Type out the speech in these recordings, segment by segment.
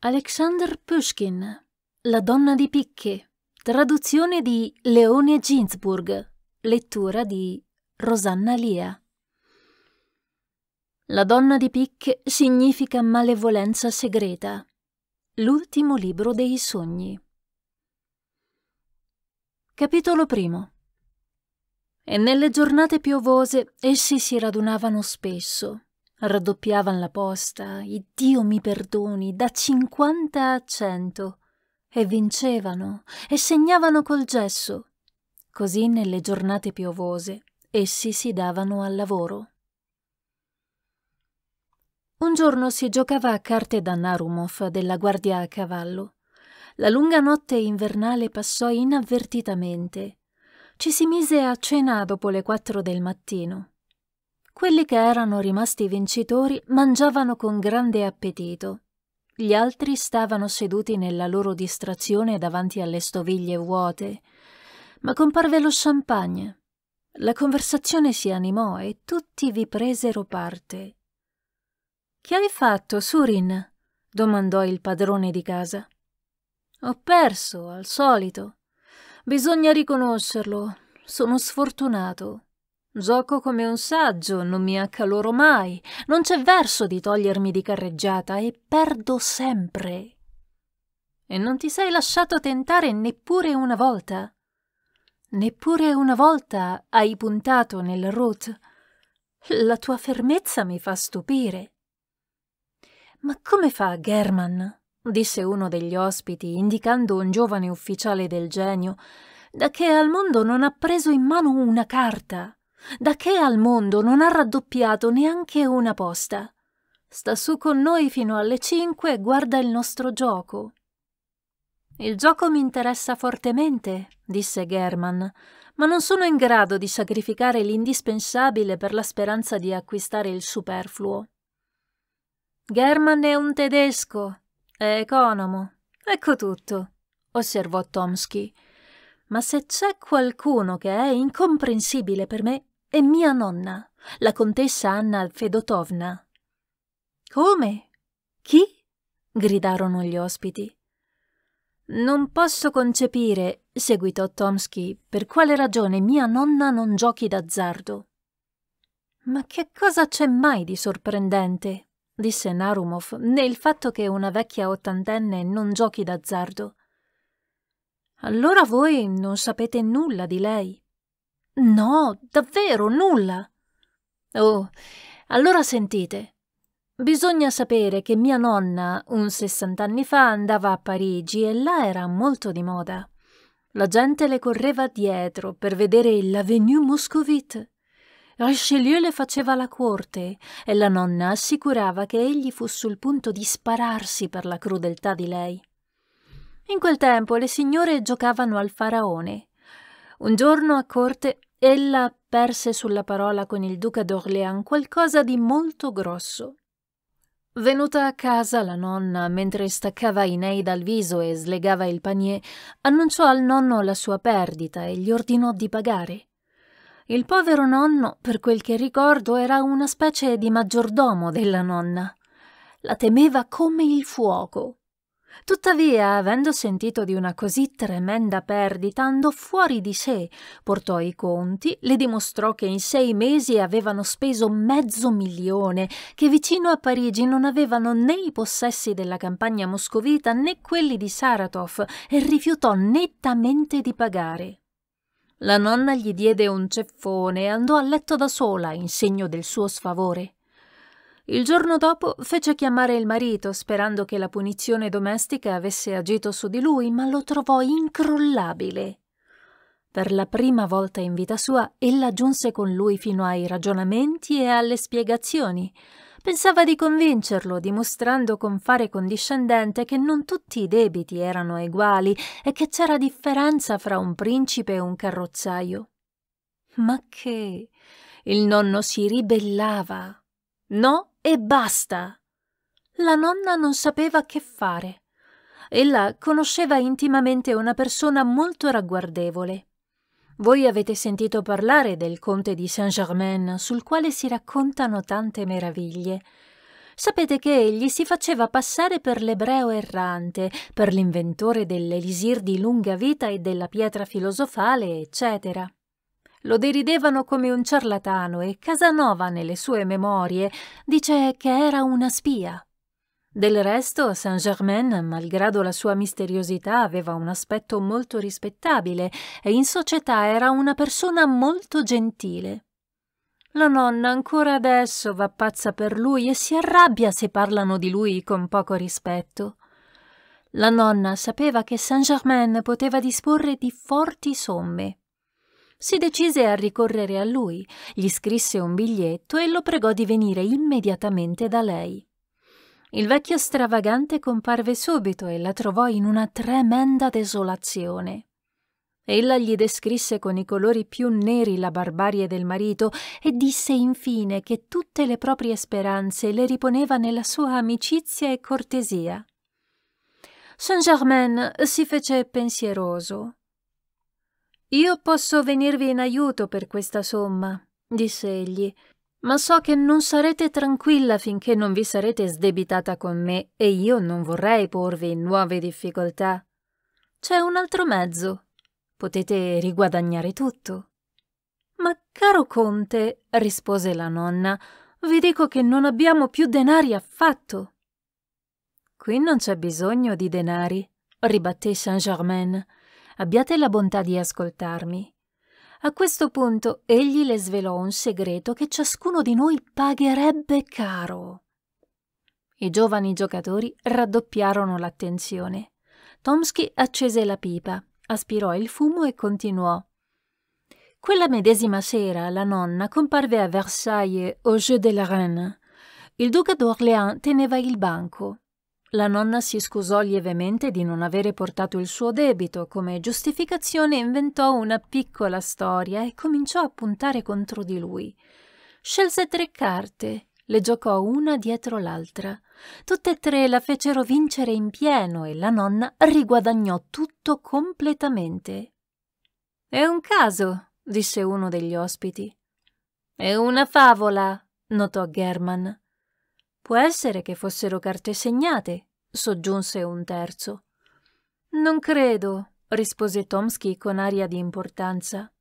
Alexander Pushkin, La donna di picche, traduzione di Leone Ginsburg, lettura di Rosanna Lia. La donna di picche significa malevolenza segreta. L'ultimo libro dei sogni. Capitolo primo. E nelle giornate piovose essi si radunavano spesso, Raddoppiavan la posta, iddio mi perdoni, da cinquanta a cento, e vincevano, e segnavano col gesso. Così nelle giornate piovose essi si davano al lavoro. Un giorno si giocava a carte da Narumov della guardia a cavallo. La lunga notte invernale passò inavvertitamente. Ci si mise a cena dopo le quattro del mattino. Quelli che erano rimasti vincitori mangiavano con grande appetito. Gli altri stavano seduti nella loro distrazione davanti alle stoviglie vuote, ma comparve lo champagne. La conversazione si animò e tutti vi presero parte. Che hai fatto, Surin? domandò il padrone di casa. Ho perso, al solito. Bisogna riconoscerlo. Sono sfortunato. Gioco come un saggio, non mi accaloro mai, non c'è verso di togliermi di carreggiata e perdo sempre. E non ti sei lasciato tentare neppure una volta? Neppure una volta hai puntato nel root. La tua fermezza mi fa stupire. Ma come fa German? disse uno degli ospiti, indicando un giovane ufficiale del genio, da che al mondo non ha preso in mano una carta da che al mondo non ha raddoppiato neanche una posta. Sta su con noi fino alle 5 e guarda il nostro gioco. Il gioco mi interessa fortemente, disse German, ma non sono in grado di sacrificare l'indispensabile per la speranza di acquistare il superfluo. German è un tedesco, è economo, ecco tutto, osservò Tomsky. Ma se c'è qualcuno che è incomprensibile per me, e mia nonna, la contessa Anna Fedotovna. Come? Chi? gridarono gli ospiti. Non posso concepire, seguitò Tomsky, per quale ragione mia nonna non giochi d'azzardo. Ma che cosa c'è mai di sorprendente? disse Narumov, nel fatto che una vecchia ottantenne non giochi d'azzardo. Allora voi non sapete nulla di lei. No, davvero, nulla. Oh, allora sentite. Bisogna sapere che mia nonna, un sessant'anni fa, andava a Parigi e là era molto di moda. La gente le correva dietro per vedere l'Avenue Moscovite. Richelieu le faceva la corte e la nonna assicurava che egli fu sul punto di spararsi per la crudeltà di lei. In quel tempo le signore giocavano al faraone. Un giorno a corte Ella perse sulla parola con il duca d'Orléans qualcosa di molto grosso. Venuta a casa, la nonna, mentre staccava i nei dal viso e slegava il panier, annunciò al nonno la sua perdita e gli ordinò di pagare. Il povero nonno, per quel che ricordo, era una specie di maggiordomo della nonna. La temeva come il fuoco. Tuttavia, avendo sentito di una così tremenda perdita, andò fuori di sé, portò i conti, le dimostrò che in sei mesi avevano speso mezzo milione, che vicino a Parigi non avevano né i possessi della campagna moscovita né quelli di Saratov e rifiutò nettamente di pagare. La nonna gli diede un ceffone e andò a letto da sola in segno del suo sfavore. Il giorno dopo fece chiamare il marito sperando che la punizione domestica avesse agito su di lui, ma lo trovò incrollabile. Per la prima volta in vita sua, ella giunse con lui fino ai ragionamenti e alle spiegazioni. Pensava di convincerlo, dimostrando con fare condiscendente che non tutti i debiti erano uguali e che c'era differenza fra un principe e un carrozzaio. Ma che? Il nonno si ribellava. No, e basta! La nonna non sapeva che fare. Ella conosceva intimamente una persona molto ragguardevole. Voi avete sentito parlare del conte di Saint-Germain, sul quale si raccontano tante meraviglie. Sapete che egli si faceva passare per l'ebreo errante, per l'inventore dell'elisir di lunga vita e della pietra filosofale, eccetera. Lo deridevano come un ciarlatano e Casanova, nelle sue memorie, dice che era una spia. Del resto, Saint-Germain, malgrado la sua misteriosità, aveva un aspetto molto rispettabile e in società era una persona molto gentile. La nonna ancora adesso va pazza per lui e si arrabbia se parlano di lui con poco rispetto. La nonna sapeva che Saint-Germain poteva disporre di forti somme si decise a ricorrere a lui, gli scrisse un biglietto e lo pregò di venire immediatamente da lei. Il vecchio stravagante comparve subito e la trovò in una tremenda desolazione. Ella gli descrisse con i colori più neri la barbarie del marito e disse infine che tutte le proprie speranze le riponeva nella sua amicizia e cortesia. Saint Germain si fece pensieroso io posso venirvi in aiuto per questa somma, disse egli, ma so che non sarete tranquilla finché non vi sarete sdebitata con me e io non vorrei porvi in nuove difficoltà. C'è un altro mezzo. Potete riguadagnare tutto. Ma caro conte, rispose la nonna, vi dico che non abbiamo più denari affatto. Qui non c'è bisogno di denari, ribatté Saint-Germain abbiate la bontà di ascoltarmi. A questo punto egli le svelò un segreto che ciascuno di noi pagherebbe caro. I giovani giocatori raddoppiarono l'attenzione. Tomsky accese la pipa, aspirò il fumo e continuò. Quella medesima sera la nonna comparve a Versailles au Jeu de la Reine. Il duca d'Orléans teneva il banco. La nonna si scusò lievemente di non avere portato il suo debito, come giustificazione inventò una piccola storia e cominciò a puntare contro di lui. Scelse tre carte, le giocò una dietro l'altra. Tutte e tre la fecero vincere in pieno e la nonna riguadagnò tutto completamente. È un caso, disse uno degli ospiti. È una favola, notò German. Può essere che fossero carte segnate, soggiunse un terzo. Non credo, rispose Tomsky con aria di importanza.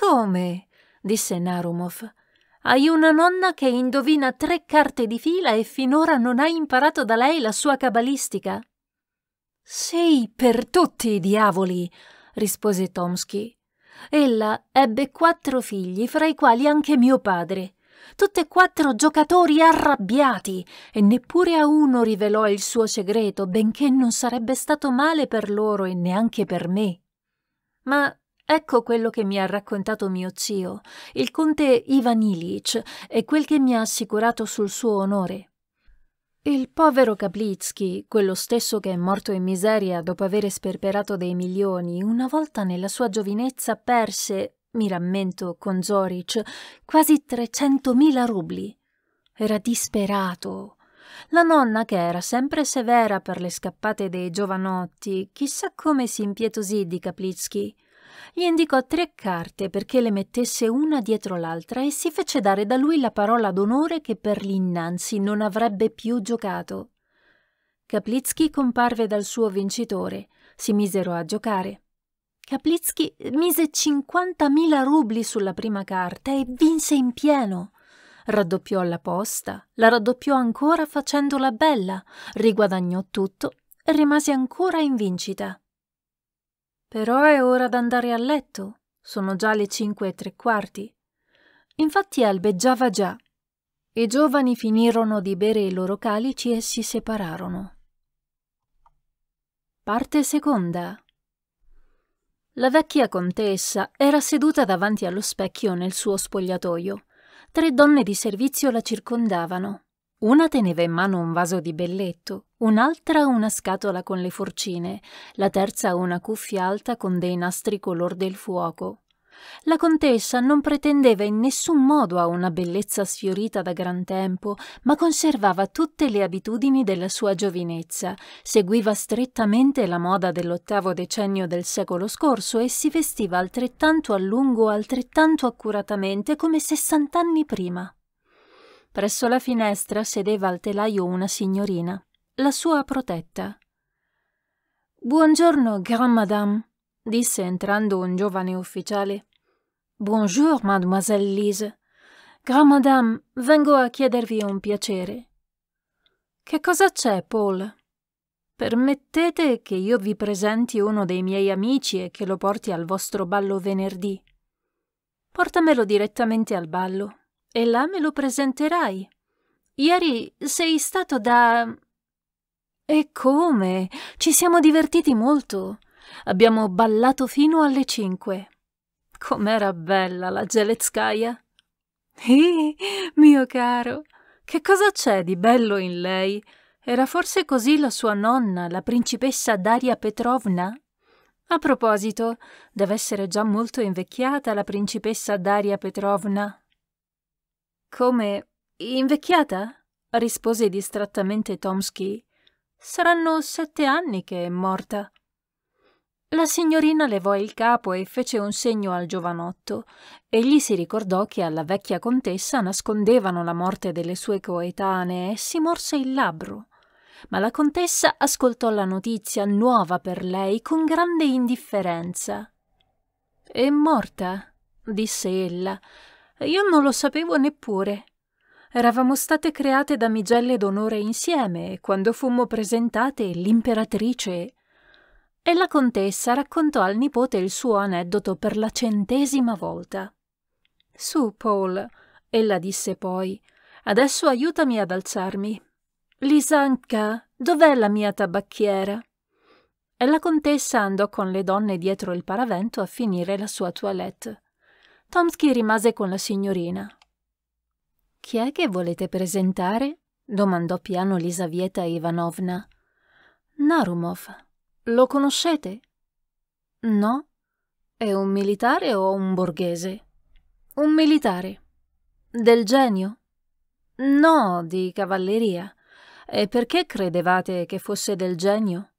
Come? disse Narumov. Hai una nonna che indovina tre carte di fila e finora non hai imparato da lei la sua cabalistica? Sì, per tutti i diavoli, rispose Tomsky. Ella ebbe quattro figli, fra i quali anche mio padre. Tutti e quattro giocatori arrabbiati, e neppure a uno rivelò il suo segreto, benché non sarebbe stato male per loro e neanche per me. Ma Ecco quello che mi ha raccontato mio zio, il conte Ivan Ilich, e quel che mi ha assicurato sul suo onore. Il povero Kaplitsky, quello stesso che è morto in miseria dopo aver sperperato dei milioni, una volta nella sua giovinezza perse, mi rammento con Zoric, quasi 300.000 rubli. Era disperato. La nonna, che era sempre severa per le scappate dei giovanotti, chissà come si impietosì di Kaplitsky. Gli indicò tre carte perché le mettesse una dietro l'altra e si fece dare da lui la parola d'onore che per l'innanzi non avrebbe più giocato. Kaplitsky comparve dal suo vincitore, si misero a giocare. Kaplitsky mise 50.000 rubli sulla prima carta e vinse in pieno. Raddoppiò la posta, la raddoppiò ancora facendola bella, riguadagnò tutto e rimase ancora in vincita. Però è ora d'andare a letto. Sono già le cinque e tre quarti. Infatti albeggiava già. I giovani finirono di bere i loro calici e si separarono. Parte seconda. La vecchia contessa era seduta davanti allo specchio nel suo spogliatoio. Tre donne di servizio la circondavano. Una teneva in mano un vaso di belletto, un'altra una scatola con le forcine, la terza una cuffia alta con dei nastri color del fuoco. La contessa non pretendeva in nessun modo a una bellezza sfiorita da gran tempo, ma conservava tutte le abitudini della sua giovinezza, seguiva strettamente la moda dell'ottavo decennio del secolo scorso e si vestiva altrettanto a lungo, altrettanto accuratamente come sessant'anni prima. Presso la finestra sedeva al telaio una signorina, la sua protetta. Buongiorno, Grand madame, disse entrando un giovane ufficiale. Bonjour, mademoiselle Lise. Gran madame, vengo a chiedervi un piacere. Che cosa c'è, Paul? Permettete che io vi presenti uno dei miei amici e che lo porti al vostro ballo venerdì. Portamelo direttamente al ballo e là me lo presenterai. Ieri sei stato da... E come? Ci siamo divertiti molto. Abbiamo ballato fino alle cinque. Com'era bella la Gelezkaia! Ih, mio caro, che cosa c'è di bello in lei? Era forse così la sua nonna, la principessa Daria Petrovna? A proposito, deve essere già molto invecchiata la principessa Daria Petrovna. Come invecchiata? rispose distrattamente Tomsky. Saranno sette anni che è morta. La signorina levò il capo e fece un segno al giovanotto. Egli si ricordò che alla vecchia contessa nascondevano la morte delle sue coetanee e si morse il labbro. Ma la contessa ascoltò la notizia nuova per lei con grande indifferenza. È morta, disse ella. Io non lo sapevo neppure. Eravamo state create da migelle d'onore insieme e quando fummo presentate l'imperatrice e la contessa raccontò al nipote il suo aneddoto per la centesima volta. Su, Paul, ella disse poi, adesso aiutami ad alzarmi. Lisanka, dov'è la mia tabacchiera? E la contessa andò con le donne dietro il paravento a finire la sua toilette. Tomsky rimase con la signorina. Chi è che volete presentare? domandò piano Lisavieta Ivanovna. Narumov, lo conoscete? No? È un militare o un borghese? Un militare. Del genio? No, di cavalleria. E perché credevate che fosse del genio?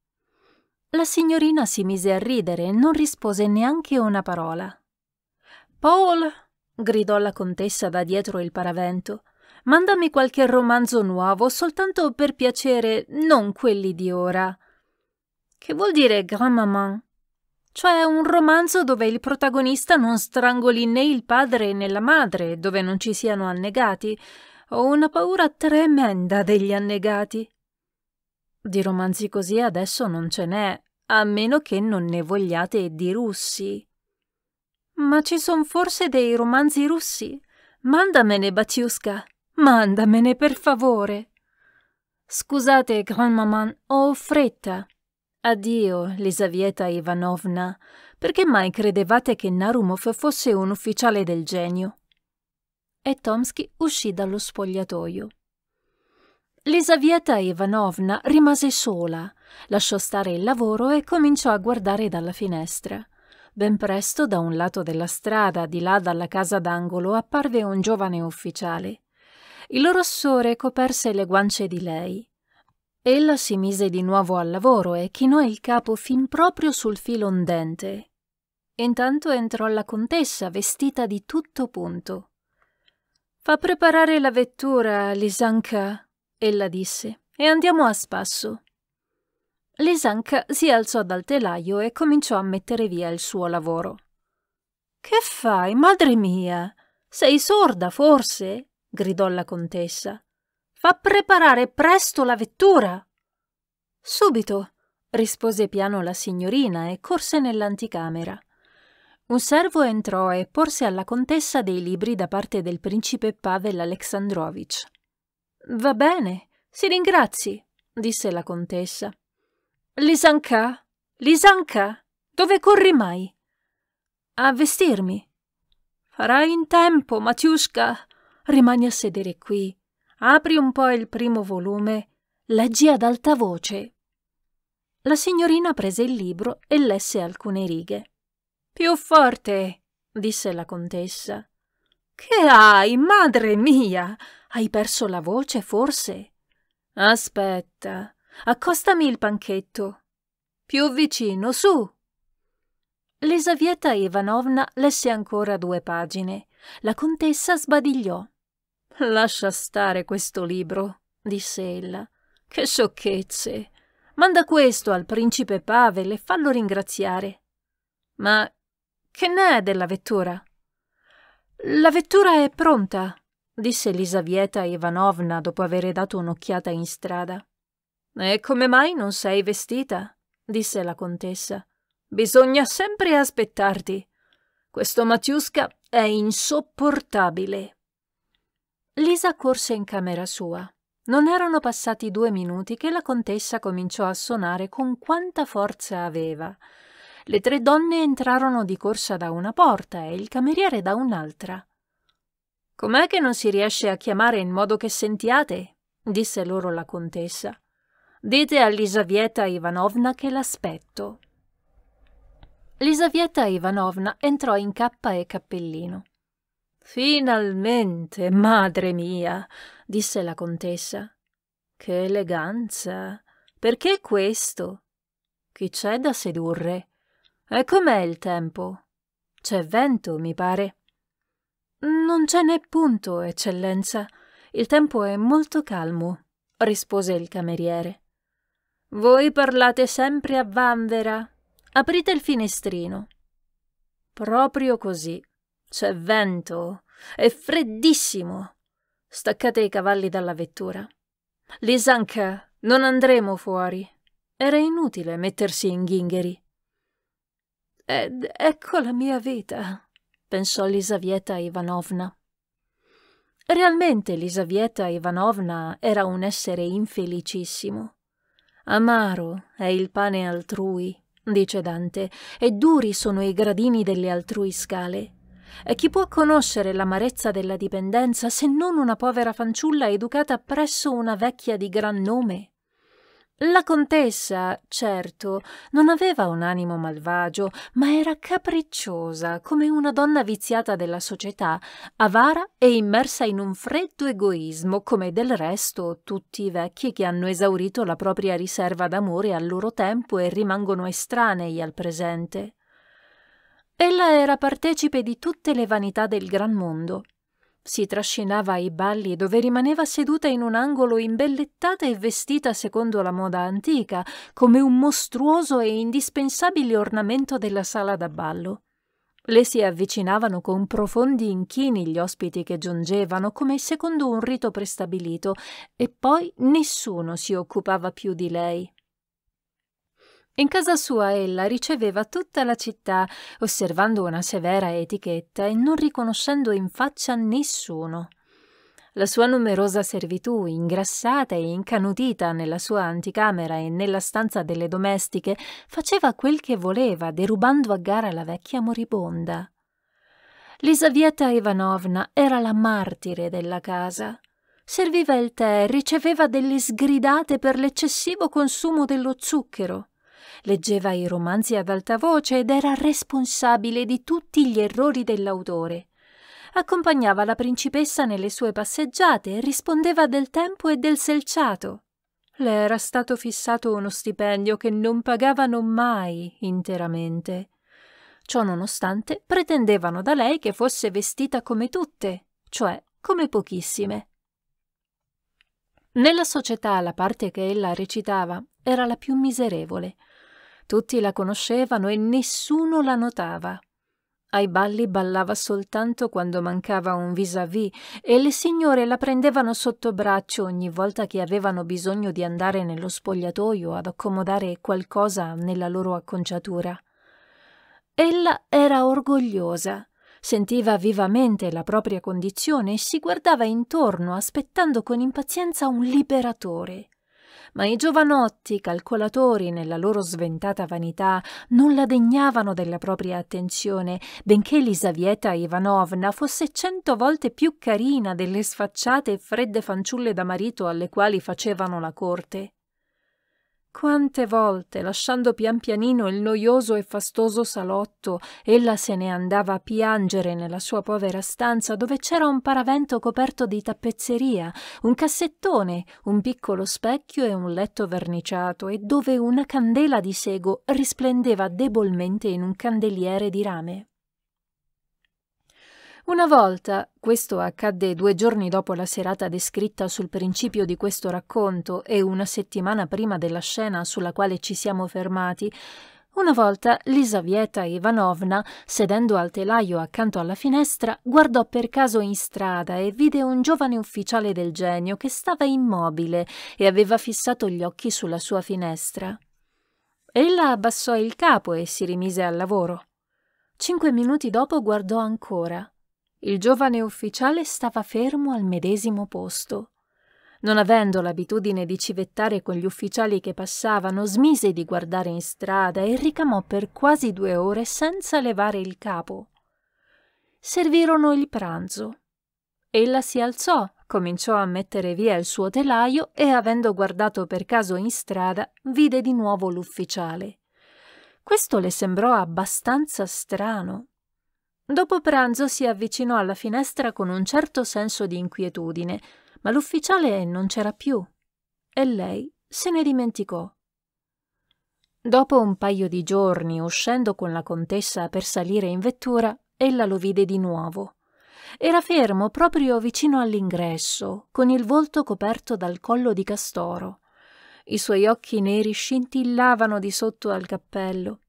La signorina si mise a ridere e non rispose neanche una parola. Paul! gridò la contessa da dietro il paravento. Mandami qualche romanzo nuovo, soltanto per piacere, non quelli di ora che vuol dire Grand-maman, cioè un romanzo dove il protagonista non strangoli né il padre né la madre, dove non ci siano annegati. Ho una paura tremenda degli annegati. Di romanzi così adesso non ce n'è, a meno che non ne vogliate di russi. Ma ci son forse dei romanzi russi? Mandamene, Batiuska, mandamene per favore. Scusate, grandmaman, ho fretta. Addio, Lisavieta Ivanovna, perché mai credevate che Narumov fosse un ufficiale del genio? E Tomsky uscì dallo spogliatoio. Lisavieta Ivanovna rimase sola, lasciò stare il lavoro e cominciò a guardare dalla finestra. Ben presto, da un lato della strada, di là dalla casa d'angolo, apparve un giovane ufficiale. Il rossore coperse le guance di lei. Ella si mise di nuovo al lavoro e chinò il capo fin proprio sul filo ondente. Intanto entrò la contessa vestita di tutto punto. Fa preparare la vettura, Lisanka, ella disse, e andiamo a spasso. Lisanka si alzò dal telaio e cominciò a mettere via il suo lavoro. Che fai, madre mia? Sei sorda, forse? gridò la contessa fa preparare presto la vettura. Subito, rispose piano la signorina e corse nell'anticamera. Un servo entrò e porse alla contessa dei libri da parte del principe Pavel Alexandrovich. Va bene, si ringrazi, disse la contessa. Lisanka, Lisanka, dove corri mai? A vestirmi. Farai in tempo, Matiuska. Rimani a sedere qui. Apri un po' il primo volume, leggi ad alta voce. La signorina prese il libro e lesse alcune righe. Più forte, disse la contessa. Che hai, madre mia? Hai perso la voce, forse? Aspetta, accostami il panchetto. Più vicino, su. Lesavieta Ivanovna lesse ancora due pagine. La contessa sbadigliò. Lascia stare questo libro, disse ella. Che sciocchezze! Manda questo al principe Pavel e fallo ringraziare. Ma che ne è della vettura? La vettura è pronta, disse Elisaveta Ivanovna dopo aver dato un'occhiata in strada. E come mai non sei vestita? disse la contessa. Bisogna sempre aspettarti. Questo Matiusca è insopportabile. Lisa corse in camera sua. Non erano passati due minuti che la contessa cominciò a suonare con quanta forza aveva. Le tre donne entrarono di corsa da una porta e il cameriere da un'altra. Com'è che non si riesce a chiamare in modo che sentiate? disse loro la contessa. Dite a Lisavieta Ivanovna che l'aspetto. Lisavieta Ivanovna entrò in cappa e cappellino. Finalmente, madre mia, disse la contessa. Che eleganza. Perché questo? Chi c'è da sedurre? E com'è il tempo? C'è vento, mi pare. Non c'è né punto, eccellenza. Il tempo è molto calmo, rispose il cameriere. Voi parlate sempre a vanvera. Aprite il finestrino. Proprio così, c'è vento, è freddissimo. Staccate i cavalli dalla vettura. Lisanka, non andremo fuori. Era inutile mettersi in ghingheri. Ed ecco la mia vita, pensò Lisavieta Ivanovna. Realmente Lisavieta Ivanovna era un essere infelicissimo. Amaro è il pane altrui, dice Dante, e duri sono i gradini delle altrui scale. E chi può conoscere l'amarezza della dipendenza se non una povera fanciulla educata presso una vecchia di gran nome? La contessa, certo, non aveva un animo malvagio, ma era capricciosa, come una donna viziata della società, avara e immersa in un freddo egoismo, come del resto tutti i vecchi che hanno esaurito la propria riserva d'amore al loro tempo e rimangono estranei al presente. Ella era partecipe di tutte le vanità del gran mondo. Si trascinava ai balli dove rimaneva seduta in un angolo imbellettata e vestita secondo la moda antica, come un mostruoso e indispensabile ornamento della sala da ballo. Le si avvicinavano con profondi inchini gli ospiti che giungevano, come secondo un rito prestabilito, e poi nessuno si occupava più di lei. In casa sua ella riceveva tutta la città, osservando una severa etichetta e non riconoscendo in faccia nessuno. La sua numerosa servitù, ingrassata e incanutita nella sua anticamera e nella stanza delle domestiche, faceva quel che voleva, derubando a gara la vecchia moribonda. Lisavieta Ivanovna era la martire della casa. Serviva il tè, riceveva delle sgridate per l'eccessivo consumo dello zucchero leggeva i romanzi ad alta voce ed era responsabile di tutti gli errori dell'autore. Accompagnava la principessa nelle sue passeggiate e rispondeva del tempo e del selciato. Le era stato fissato uno stipendio che non pagavano mai interamente. Ciò nonostante, pretendevano da lei che fosse vestita come tutte, cioè come pochissime. Nella società la parte che ella recitava era la più miserevole, tutti la conoscevano e nessuno la notava. Ai balli ballava soltanto quando mancava un vis-à-vis e le signore la prendevano sotto braccio ogni volta che avevano bisogno di andare nello spogliatoio ad accomodare qualcosa nella loro acconciatura. Ella era orgogliosa, sentiva vivamente la propria condizione e si guardava intorno aspettando con impazienza un liberatore ma i giovanotti, calcolatori nella loro sventata vanità, non la degnavano della propria attenzione, benché Lisaveta Ivanovna fosse cento volte più carina delle sfacciate e fredde fanciulle da marito alle quali facevano la corte. Quante volte, lasciando pian pianino il noioso e fastoso salotto, ella se ne andava a piangere nella sua povera stanza dove c'era un paravento coperto di tappezzeria, un cassettone, un piccolo specchio e un letto verniciato e dove una candela di sego risplendeva debolmente in un candeliere di rame. Una volta, questo accadde due giorni dopo la serata descritta sul principio di questo racconto e una settimana prima della scena sulla quale ci siamo fermati, una volta Lisavieta Ivanovna, sedendo al telaio accanto alla finestra, guardò per caso in strada e vide un giovane ufficiale del genio che stava immobile e aveva fissato gli occhi sulla sua finestra. Ella abbassò il capo e si rimise al lavoro. Cinque minuti dopo guardò ancora il giovane ufficiale stava fermo al medesimo posto. Non avendo l'abitudine di civettare con gli ufficiali che passavano, smise di guardare in strada e ricamò per quasi due ore senza levare il capo. Servirono il pranzo. Ella si alzò, cominciò a mettere via il suo telaio e, avendo guardato per caso in strada, vide di nuovo l'ufficiale. Questo le sembrò abbastanza strano. Dopo pranzo si avvicinò alla finestra con un certo senso di inquietudine, ma l'ufficiale non c'era più e lei se ne dimenticò. Dopo un paio di giorni, uscendo con la contessa per salire in vettura, ella lo vide di nuovo. Era fermo proprio vicino all'ingresso, con il volto coperto dal collo di castoro. I suoi occhi neri scintillavano di sotto al cappello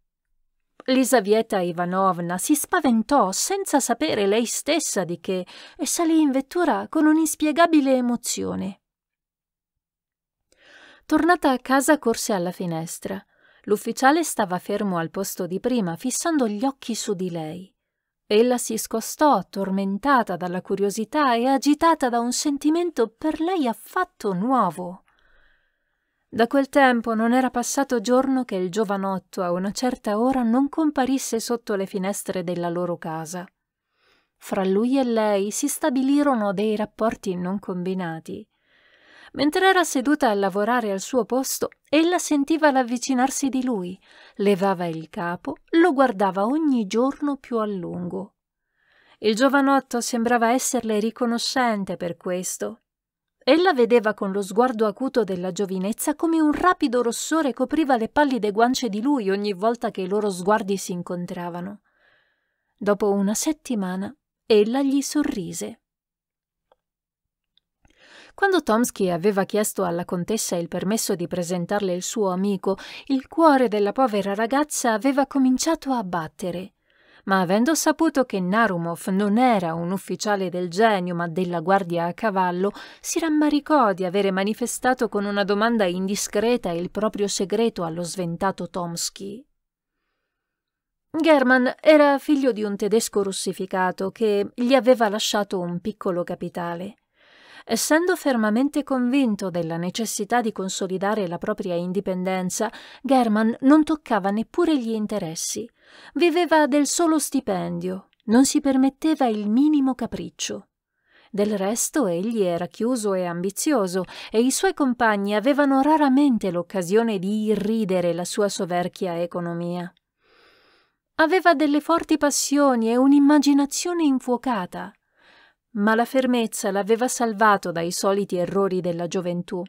Lisaveta Ivanovna si spaventò senza sapere lei stessa di che e salì in vettura con un'inspiegabile emozione. Tornata a casa corse alla finestra. L'ufficiale stava fermo al posto di prima, fissando gli occhi su di lei. Ella si scostò, tormentata dalla curiosità e agitata da un sentimento per lei affatto nuovo. Da quel tempo non era passato giorno che il giovanotto a una certa ora non comparisse sotto le finestre della loro casa. Fra lui e lei si stabilirono dei rapporti non combinati. Mentre era seduta a lavorare al suo posto, ella sentiva l'avvicinarsi di lui, levava il capo, lo guardava ogni giorno più a lungo. Il giovanotto sembrava esserle riconoscente per questo Ella vedeva con lo sguardo acuto della giovinezza come un rapido rossore copriva le pallide guance di lui ogni volta che i loro sguardi si incontravano. Dopo una settimana, ella gli sorrise. Quando Tomsky aveva chiesto alla contessa il permesso di presentarle il suo amico, il cuore della povera ragazza aveva cominciato a battere ma avendo saputo che Narumov non era un ufficiale del genio ma della guardia a cavallo, si rammaricò di avere manifestato con una domanda indiscreta il proprio segreto allo sventato Tomsky. German era figlio di un tedesco russificato che gli aveva lasciato un piccolo capitale. Essendo fermamente convinto della necessità di consolidare la propria indipendenza, German non toccava neppure gli interessi. Viveva del solo stipendio, non si permetteva il minimo capriccio. Del resto egli era chiuso e ambizioso e i suoi compagni avevano raramente l'occasione di irridere la sua soverchia economia. Aveva delle forti passioni e un'immaginazione infuocata ma la fermezza l'aveva salvato dai soliti errori della gioventù.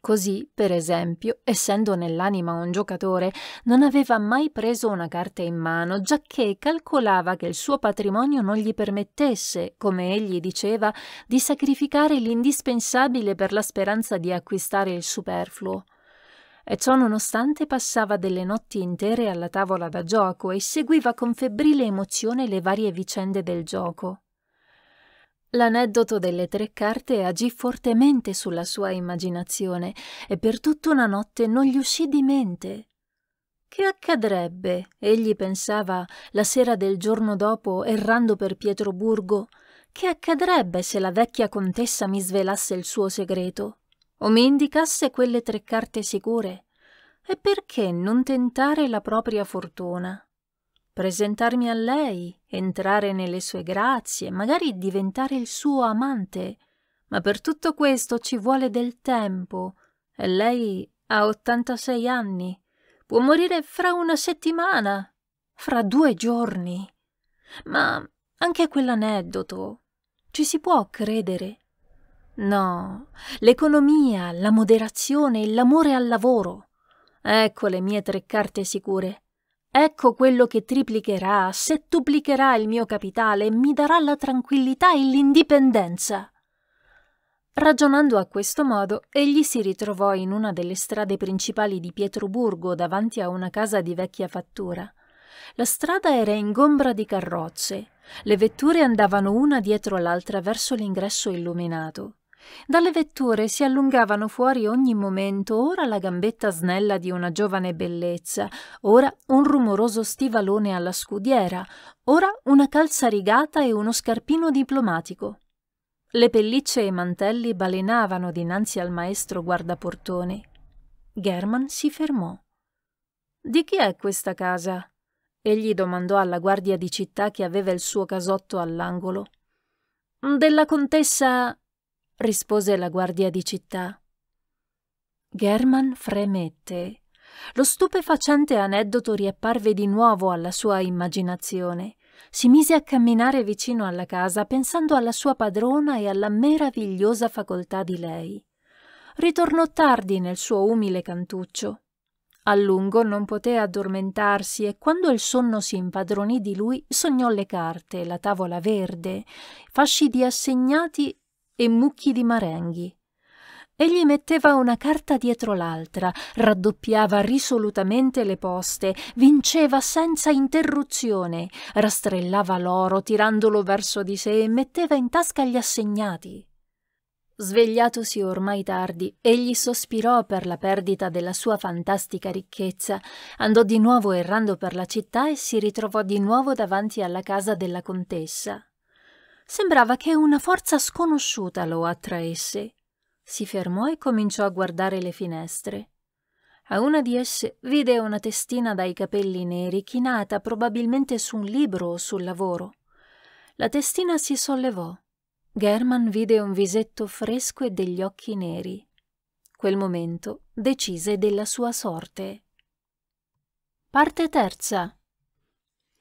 Così, per esempio, essendo nell'anima un giocatore, non aveva mai preso una carta in mano, giacché calcolava che il suo patrimonio non gli permettesse, come egli diceva, di sacrificare l'indispensabile per la speranza di acquistare il superfluo. E ciò nonostante passava delle notti intere alla tavola da gioco e seguiva con febbrile emozione le varie vicende del gioco. L'aneddoto delle tre carte agì fortemente sulla sua immaginazione e per tutta una notte non gli uscì di mente. Che accadrebbe, egli pensava la sera del giorno dopo, errando per Pietroburgo, che accadrebbe se la vecchia contessa mi svelasse il suo segreto o mi indicasse quelle tre carte sicure? E perché non tentare la propria fortuna? presentarmi a lei, entrare nelle sue grazie, magari diventare il suo amante, ma per tutto questo ci vuole del tempo e lei ha 86 anni, può morire fra una settimana, fra due giorni. Ma anche quell'aneddoto, ci si può credere? No, l'economia, la moderazione, l'amore al lavoro. Ecco le mie tre carte sicure. Ecco quello che triplicherà, settuplicherà il mio capitale e mi darà la tranquillità e l'indipendenza. Ragionando a questo modo, egli si ritrovò in una delle strade principali di Pietroburgo davanti a una casa di vecchia fattura. La strada era ingombra di carrozze. Le vetture andavano una dietro l'altra verso l'ingresso illuminato. Dalle vetture si allungavano fuori ogni momento ora la gambetta snella di una giovane bellezza, ora un rumoroso stivalone alla scudiera, ora una calza rigata e uno scarpino diplomatico. Le pellicce e i mantelli balenavano dinanzi al maestro guardaportone. German si fermò. Di chi è questa casa? egli domandò alla guardia di città che aveva il suo casotto all'angolo. Della contessa rispose la guardia di città. German fremette. Lo stupefacente aneddoto riapparve di nuovo alla sua immaginazione. Si mise a camminare vicino alla casa pensando alla sua padrona e alla meravigliosa facoltà di lei. Ritornò tardi nel suo umile cantuccio. A lungo non poté addormentarsi e quando il sonno si impadronì di lui sognò le carte, la tavola verde, fasci di assegnati e mucchi di marenghi. Egli metteva una carta dietro l'altra, raddoppiava risolutamente le poste, vinceva senza interruzione, rastrellava l'oro tirandolo verso di sé e metteva in tasca gli assegnati. Svegliatosi ormai tardi, egli sospirò per la perdita della sua fantastica ricchezza, andò di nuovo errando per la città e si ritrovò di nuovo davanti alla casa della contessa. Sembrava che una forza sconosciuta lo attraesse. Si fermò e cominciò a guardare le finestre. A una di esse vide una testina dai capelli neri chinata probabilmente su un libro o sul lavoro. La testina si sollevò. German vide un visetto fresco e degli occhi neri. Quel momento decise della sua sorte. Parte terza.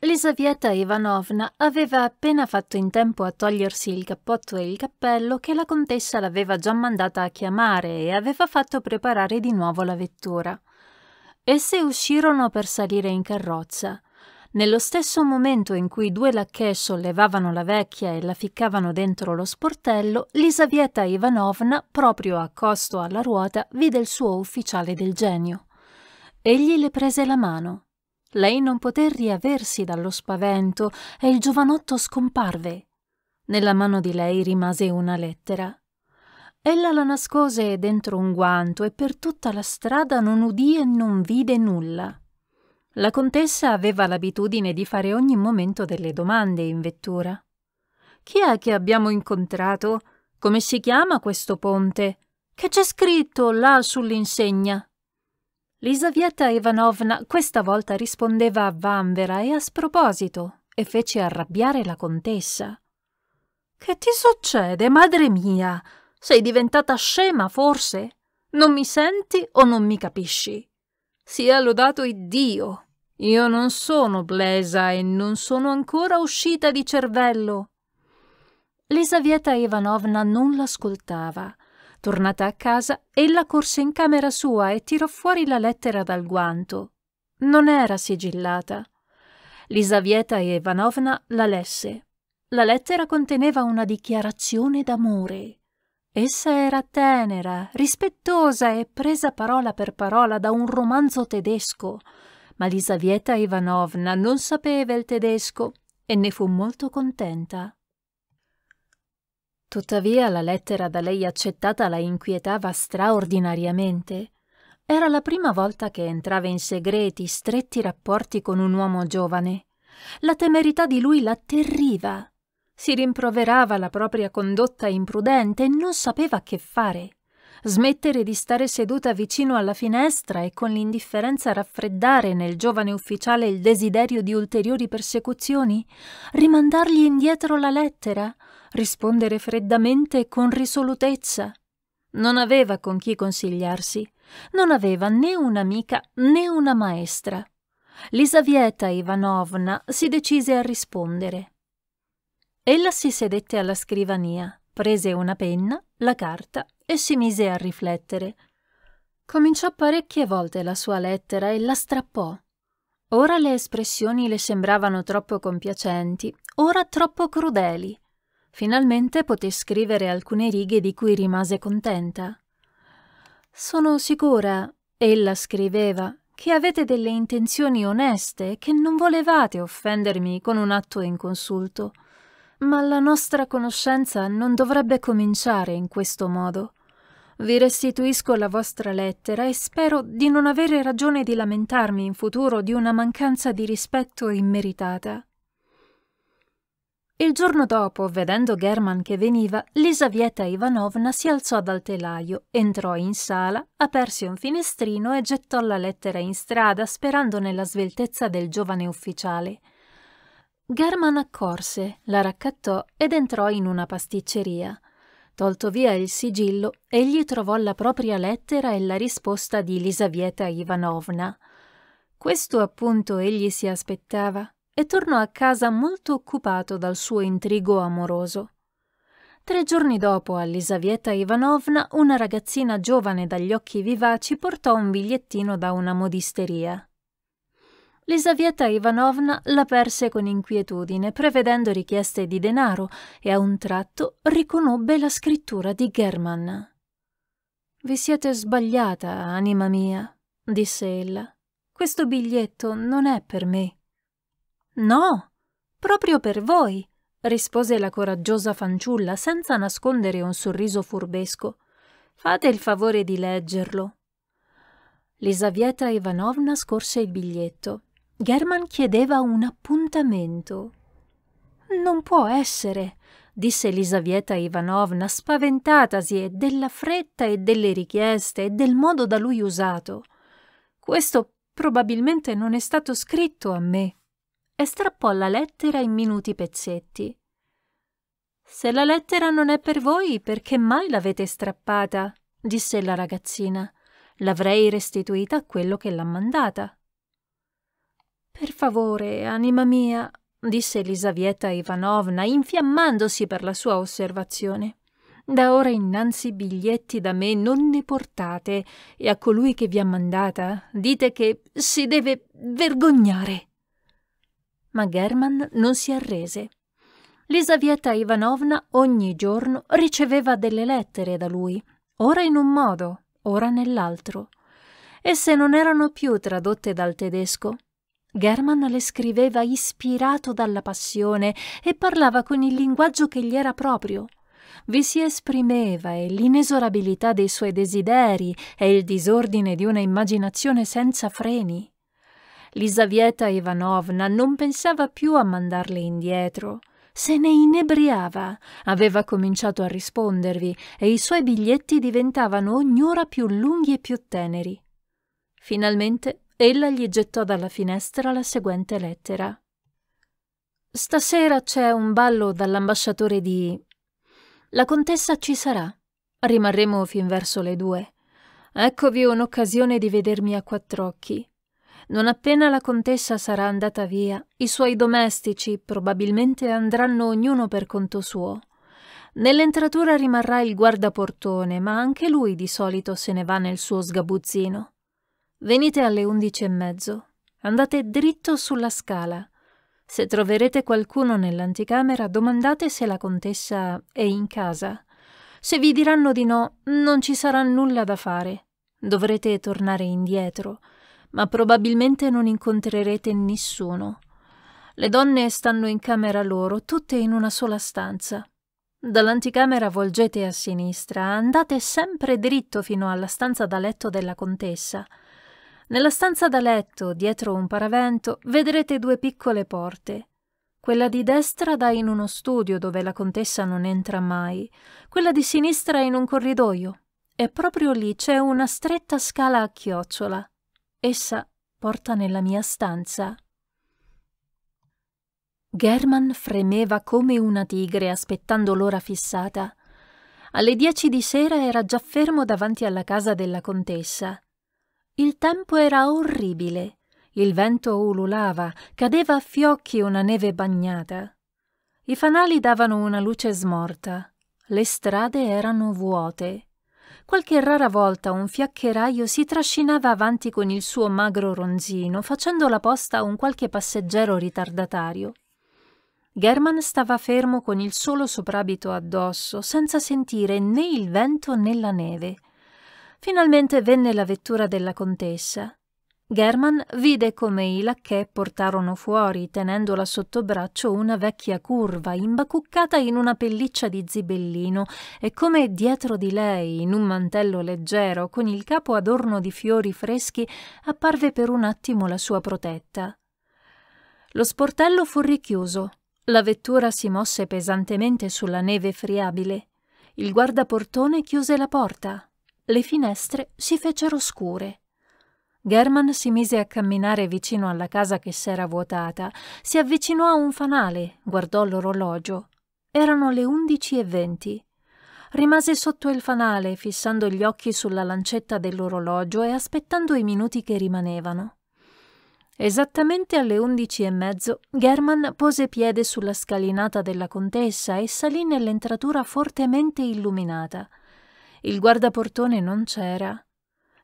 Lisaveta Ivanovna aveva appena fatto in tempo a togliersi il cappotto e il cappello che la contessa l'aveva già mandata a chiamare e aveva fatto preparare di nuovo la vettura. Esse uscirono per salire in carrozza. Nello stesso momento in cui due lacchè sollevavano la vecchia e la ficcavano dentro lo sportello, Lisavieta Ivanovna, proprio accosto alla ruota, vide il suo ufficiale del genio. Egli le prese la mano. Lei non poté riaversi dallo spavento e il giovanotto scomparve. Nella mano di lei rimase una lettera. Ella la nascose dentro un guanto e per tutta la strada non udì e non vide nulla. La contessa aveva l'abitudine di fare ogni momento delle domande in vettura. Chi è che abbiamo incontrato? Come si chiama questo ponte? Che c'è scritto là sull'insegna? Lisavieta Ivanovna questa volta rispondeva a vanvera e a sproposito e fece arrabbiare la contessa. Che ti succede, madre mia? Sei diventata scema, forse? Non mi senti o non mi capisci? Sia lodato Iddio. Io non sono blesa e non sono ancora uscita di cervello. Lisavieta Ivanovna non l'ascoltava Tornata a casa, ella corse in camera sua e tirò fuori la lettera dal guanto. Non era sigillata. Lisavieta Ivanovna la lesse. La lettera conteneva una dichiarazione d'amore. Essa era tenera, rispettosa e presa parola per parola da un romanzo tedesco, ma Lisavieta Ivanovna non sapeva il tedesco e ne fu molto contenta. Tuttavia la lettera da lei accettata la inquietava straordinariamente. Era la prima volta che entrava in segreti, stretti rapporti con un uomo giovane. La temerità di lui l'atterriva. Si rimproverava la propria condotta imprudente e non sapeva che fare. Smettere di stare seduta vicino alla finestra e con l'indifferenza raffreddare nel giovane ufficiale il desiderio di ulteriori persecuzioni? Rimandargli indietro la lettera? rispondere freddamente e con risolutezza. Non aveva con chi consigliarsi, non aveva né un'amica né una maestra. Lisavieta Ivanovna si decise a rispondere. Ella si sedette alla scrivania, prese una penna, la carta e si mise a riflettere. Cominciò parecchie volte la sua lettera e la strappò. Ora le espressioni le sembravano troppo compiacenti, ora troppo crudeli. Finalmente poté scrivere alcune righe di cui rimase contenta. Sono sicura, ella scriveva, che avete delle intenzioni oneste e che non volevate offendermi con un atto inconsulto. Ma la nostra conoscenza non dovrebbe cominciare in questo modo. Vi restituisco la vostra lettera e spero di non avere ragione di lamentarmi in futuro di una mancanza di rispetto immeritata. Il giorno dopo, vedendo German che veniva, Lisaveta Ivanovna si alzò dal telaio, entrò in sala, aperse un finestrino e gettò la lettera in strada, sperando nella sveltezza del giovane ufficiale. German accorse, la raccattò ed entrò in una pasticceria. Tolto via il sigillo, egli trovò la propria lettera e la risposta di Lisaveta Ivanovna. Questo appunto egli si aspettava e tornò a casa molto occupato dal suo intrigo amoroso. Tre giorni dopo, a Lisavieta Ivanovna, una ragazzina giovane dagli occhi vivaci portò un bigliettino da una modisteria. Lisavietta Ivanovna la perse con inquietudine, prevedendo richieste di denaro, e a un tratto riconobbe la scrittura di German. Vi siete sbagliata, anima mia, disse ella. Questo biglietto non è per me. No, proprio per voi, rispose la coraggiosa fanciulla senza nascondere un sorriso furbesco. Fate il favore di leggerlo. Lisavietra Ivanovna scorse il biglietto. German chiedeva un appuntamento. Non può essere, disse Elisaveta Ivanovna, spaventatasi della fretta e delle richieste e del modo da lui usato. Questo probabilmente non è stato scritto a me e strappò la lettera in minuti pezzetti. Se la lettera non è per voi, perché mai l'avete strappata? disse la ragazzina. L'avrei restituita a quello che l'ha mandata. Per favore, anima mia, disse Elisaveta Ivanovna, infiammandosi per la sua osservazione. Da ora innanzi biglietti da me non ne portate e a colui che vi ha mandata dite che si deve vergognare ma German non si arrese. Lisavieta Ivanovna ogni giorno riceveva delle lettere da lui, ora in un modo, ora nell'altro. Esse non erano più tradotte dal tedesco. German le scriveva ispirato dalla passione e parlava con il linguaggio che gli era proprio. Vi si esprimeva e l'inesorabilità dei suoi desideri e il disordine di una immaginazione senza freni. Lisavieta Ivanovna non pensava più a mandarle indietro. Se ne inebriava, aveva cominciato a rispondervi e i suoi biglietti diventavano ogni ora più lunghi e più teneri. Finalmente ella gli gettò dalla finestra la seguente lettera. Stasera c'è un ballo dall'ambasciatore di... La contessa ci sarà. Rimarremo fin verso le due. Eccovi un'occasione di vedermi a quattro occhi. Non appena la contessa sarà andata via, i suoi domestici probabilmente andranno ognuno per conto suo. Nell'entratura rimarrà il guardaportone, ma anche lui di solito se ne va nel suo sgabuzzino. Venite alle undici e mezzo. Andate dritto sulla scala. Se troverete qualcuno nell'anticamera, domandate se la contessa è in casa. Se vi diranno di no, non ci sarà nulla da fare. Dovrete tornare indietro, ma probabilmente non incontrerete nessuno. Le donne stanno in camera loro, tutte in una sola stanza. Dall'anticamera volgete a sinistra, andate sempre dritto fino alla stanza da letto della contessa. Nella stanza da letto, dietro un paravento, vedrete due piccole porte. Quella di destra dà in uno studio dove la contessa non entra mai, quella di sinistra in un corridoio. E proprio lì c'è una stretta scala a chiocciola. Essa porta nella mia stanza. German fremeva come una tigre aspettando l'ora fissata. Alle dieci di sera era già fermo davanti alla casa della contessa. Il tempo era orribile. Il vento ululava, cadeva a fiocchi una neve bagnata. I fanali davano una luce smorta. Le strade erano vuote. Qualche rara volta un fiaccheraio si trascinava avanti con il suo magro ronzino, facendo la posta a un qualche passeggero ritardatario. German stava fermo con il solo soprabito addosso, senza sentire né il vento né la neve. Finalmente venne la vettura della contessa. German vide come i lacchè portarono fuori, tenendola sotto braccio, una vecchia curva, imbacuccata in una pelliccia di zibellino, e come dietro di lei, in un mantello leggero, con il capo adorno di fiori freschi, apparve per un attimo la sua protetta. Lo sportello fu richiuso. La vettura si mosse pesantemente sulla neve friabile. Il guardaportone chiuse la porta. Le finestre si fecero scure. German si mise a camminare vicino alla casa che s'era vuotata, si avvicinò a un fanale, guardò l'orologio. Erano le undici e venti. Rimase sotto il fanale, fissando gli occhi sulla lancetta dell'orologio e aspettando i minuti che rimanevano. Esattamente alle undici e mezzo, German pose piede sulla scalinata della contessa e salì nell'entratura fortemente illuminata. Il guardaportone non c'era,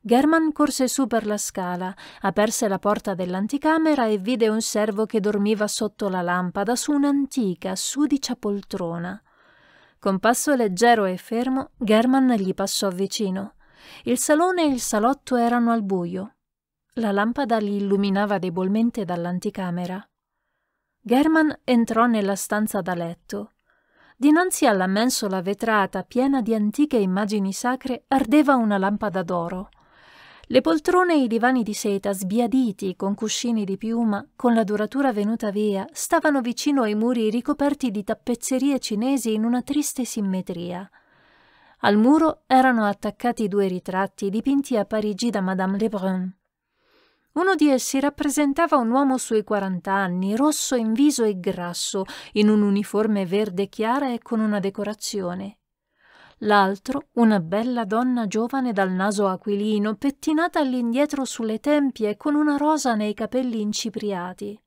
German corse su per la scala, aperse la porta dell'anticamera e vide un servo che dormiva sotto la lampada su un'antica, sudicia poltrona. Con passo leggero e fermo, German gli passò vicino. Il salone e il salotto erano al buio. La lampada li illuminava debolmente dall'anticamera. German entrò nella stanza da letto. Dinanzi alla mensola vetrata piena di antiche immagini sacre ardeva una lampada d'oro. Le poltrone e i divani di seta, sbiaditi con cuscini di piuma, con la duratura venuta via, stavano vicino ai muri ricoperti di tappezzerie cinesi in una triste simmetria. Al muro erano attaccati due ritratti dipinti a Parigi da Madame Lebrun. Uno di essi rappresentava un uomo sui 40 anni, rosso in viso e grasso, in un uniforme verde chiara e con una decorazione, l'altro una bella donna giovane dal naso aquilino, pettinata all'indietro sulle tempie con una rosa nei capelli incipriati.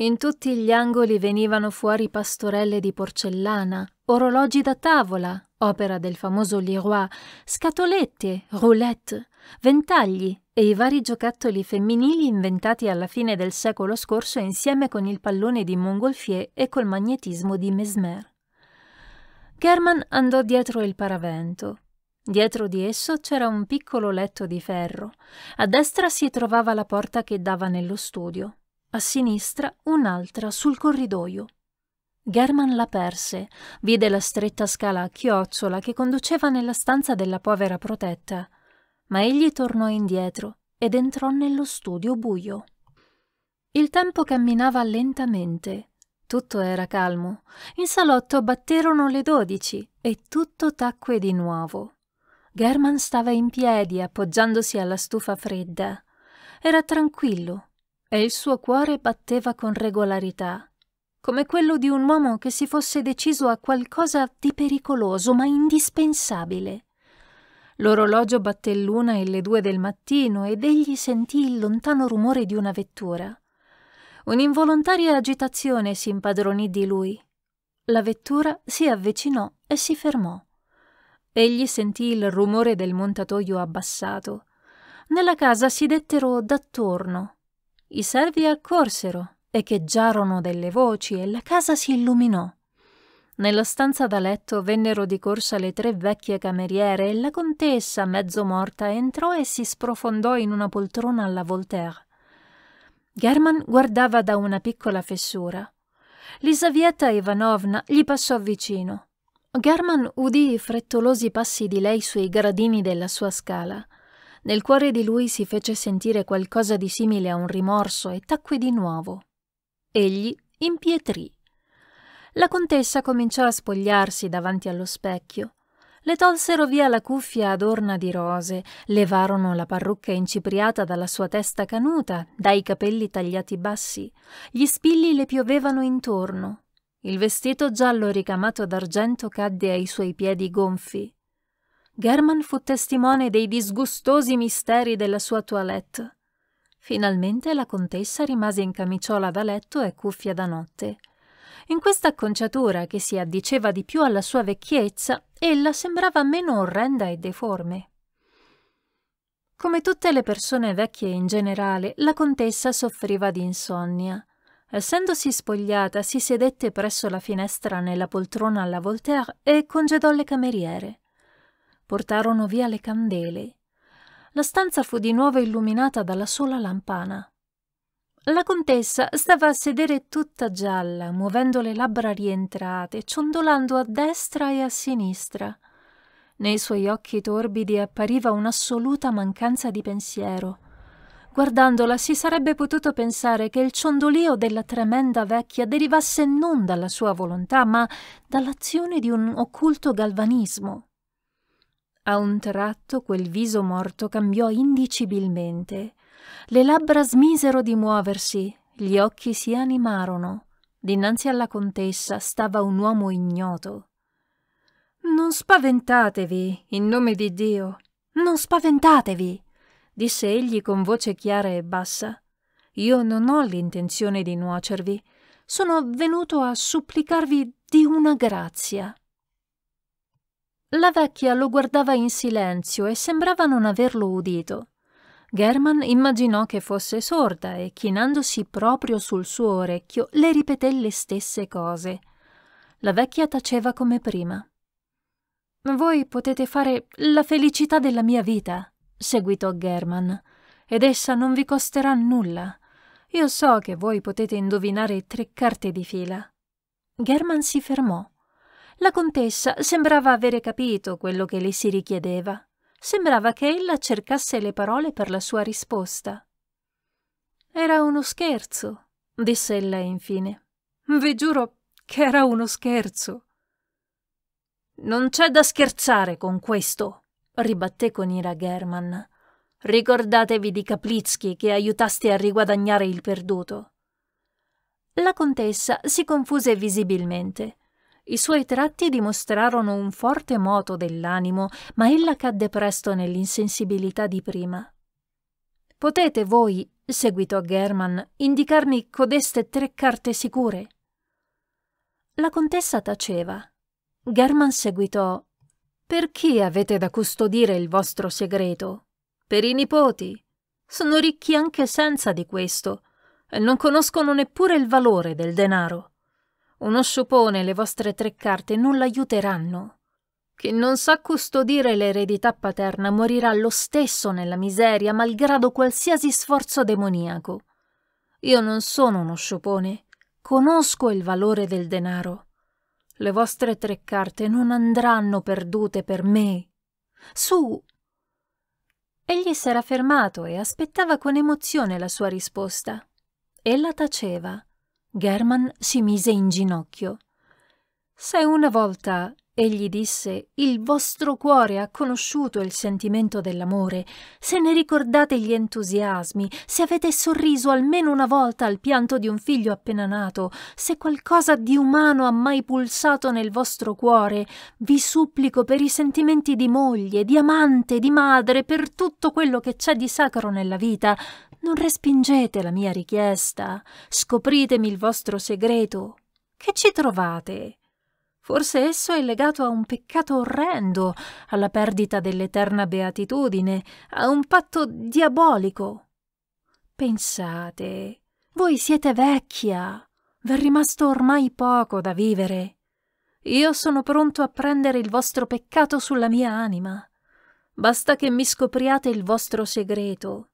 In tutti gli angoli venivano fuori pastorelle di porcellana, orologi da tavola, opera del famoso Leroy, scatolette, roulette, ventagli e i vari giocattoli femminili inventati alla fine del secolo scorso insieme con il pallone di Montgolfier e col magnetismo di Mesmer. German andò dietro il paravento. Dietro di esso c'era un piccolo letto di ferro. A destra si trovava la porta che dava nello studio. A sinistra un'altra sul corridoio. German la perse, vide la stretta scala a chiocciola che conduceva nella stanza della povera protetta, ma egli tornò indietro ed entrò nello studio buio. Il tempo camminava lentamente, tutto era calmo. In salotto batterono le dodici e tutto tacque di nuovo. German stava in piedi, appoggiandosi alla stufa fredda. Era tranquillo e il suo cuore batteva con regolarità, come quello di un uomo che si fosse deciso a qualcosa di pericoloso ma indispensabile. L'orologio batté l'una e le due del mattino ed egli sentì il lontano rumore di una vettura. Un'involontaria agitazione si impadronì di lui. La vettura si avvicinò e si fermò. Egli sentì il rumore del montatoio abbassato. Nella casa si dettero d'attorno. I servi accorsero, echeggiarono delle voci e la casa si illuminò. Nella stanza da letto vennero di corsa le tre vecchie cameriere e la contessa, mezzo morta, entrò e si sprofondò in una poltrona alla Voltaire. German guardava da una piccola fessura. Lisavieta Ivanovna gli passò vicino. German udì i frettolosi passi di lei sui gradini della sua scala. Nel cuore di lui si fece sentire qualcosa di simile a un rimorso e tacque di nuovo. Egli impietrì. La contessa cominciò a spogliarsi davanti allo specchio. Le tolsero via la cuffia adorna di rose, levarono la parrucca incipriata dalla sua testa canuta, dai capelli tagliati bassi. Gli spilli le piovevano intorno. Il vestito giallo ricamato d'argento cadde ai suoi piedi gonfi. German fu testimone dei disgustosi misteri della sua toilette. Finalmente la contessa rimase in camiciola da letto e cuffia da notte. In questa acconciatura, che si addiceva di più alla sua vecchiezza, ella sembrava meno orrenda e deforme. Come tutte le persone vecchie in generale, la contessa soffriva di insonnia. Essendosi spogliata, si sedette presso la finestra nella poltrona alla Voltaire e congedò le cameriere. Portarono via le candele. La stanza fu di nuovo illuminata dalla sola lampana. La contessa stava a sedere tutta gialla, muovendo le labbra rientrate, ciondolando a destra e a sinistra. Nei suoi occhi torbidi appariva un'assoluta mancanza di pensiero. Guardandola si sarebbe potuto pensare che il ciondolio della tremenda vecchia derivasse non dalla sua volontà, ma dall'azione di un occulto galvanismo. A un tratto quel viso morto cambiò indicibilmente le labbra smisero di muoversi, gli occhi si animarono. Dinanzi alla contessa stava un uomo ignoto. Non spaventatevi, in nome di Dio, non spaventatevi, disse egli con voce chiara e bassa. Io non ho l'intenzione di nuocervi. Sono venuto a supplicarvi di una grazia. La vecchia lo guardava in silenzio e sembrava non averlo udito. German immaginò che fosse sorda e, chinandosi proprio sul suo orecchio, le ripeté le stesse cose. La vecchia taceva come prima. Voi potete fare la felicità della mia vita, seguitò German, ed essa non vi costerà nulla. Io so che voi potete indovinare tre carte di fila. German si fermò. La contessa sembrava avere capito quello che le si richiedeva sembrava che ella cercasse le parole per la sua risposta. Era uno scherzo, disse ella infine. Vi giuro che era uno scherzo. Non c'è da scherzare con questo, ribatté con ira German. Ricordatevi di Kaplitsky che aiutaste a riguadagnare il perduto. La contessa si confuse visibilmente. I suoi tratti dimostrarono un forte moto dell'animo, ma ella cadde presto nell'insensibilità di prima. Potete voi, seguitò German, indicarmi codeste tre carte sicure? La contessa taceva. German seguitò. Per chi avete da custodire il vostro segreto? Per i nipoti. Sono ricchi anche senza di questo e non conoscono neppure il valore del denaro. Uno sciupone e le vostre tre carte non l'aiuteranno. Chi non sa custodire l'eredità paterna morirà lo stesso nella miseria, malgrado qualsiasi sforzo demoniaco. Io non sono uno sciupone, conosco il valore del denaro. Le vostre tre carte non andranno perdute per me. Su! Egli s'era fermato e aspettava con emozione la sua risposta. Ella taceva. German si mise in ginocchio. Se una volta, egli disse, il vostro cuore ha conosciuto il sentimento dell'amore, se ne ricordate gli entusiasmi, se avete sorriso almeno una volta al pianto di un figlio appena nato, se qualcosa di umano ha mai pulsato nel vostro cuore, vi supplico per i sentimenti di moglie, di amante, di madre, per tutto quello che c'è di sacro nella vita, non respingete la mia richiesta, scopritemi il vostro segreto. Che ci trovate? Forse esso è legato a un peccato orrendo, alla perdita dell'eterna beatitudine, a un patto diabolico. Pensate, voi siete vecchia, v'è rimasto ormai poco da vivere. Io sono pronto a prendere il vostro peccato sulla mia anima. Basta che mi scopriate il vostro segreto.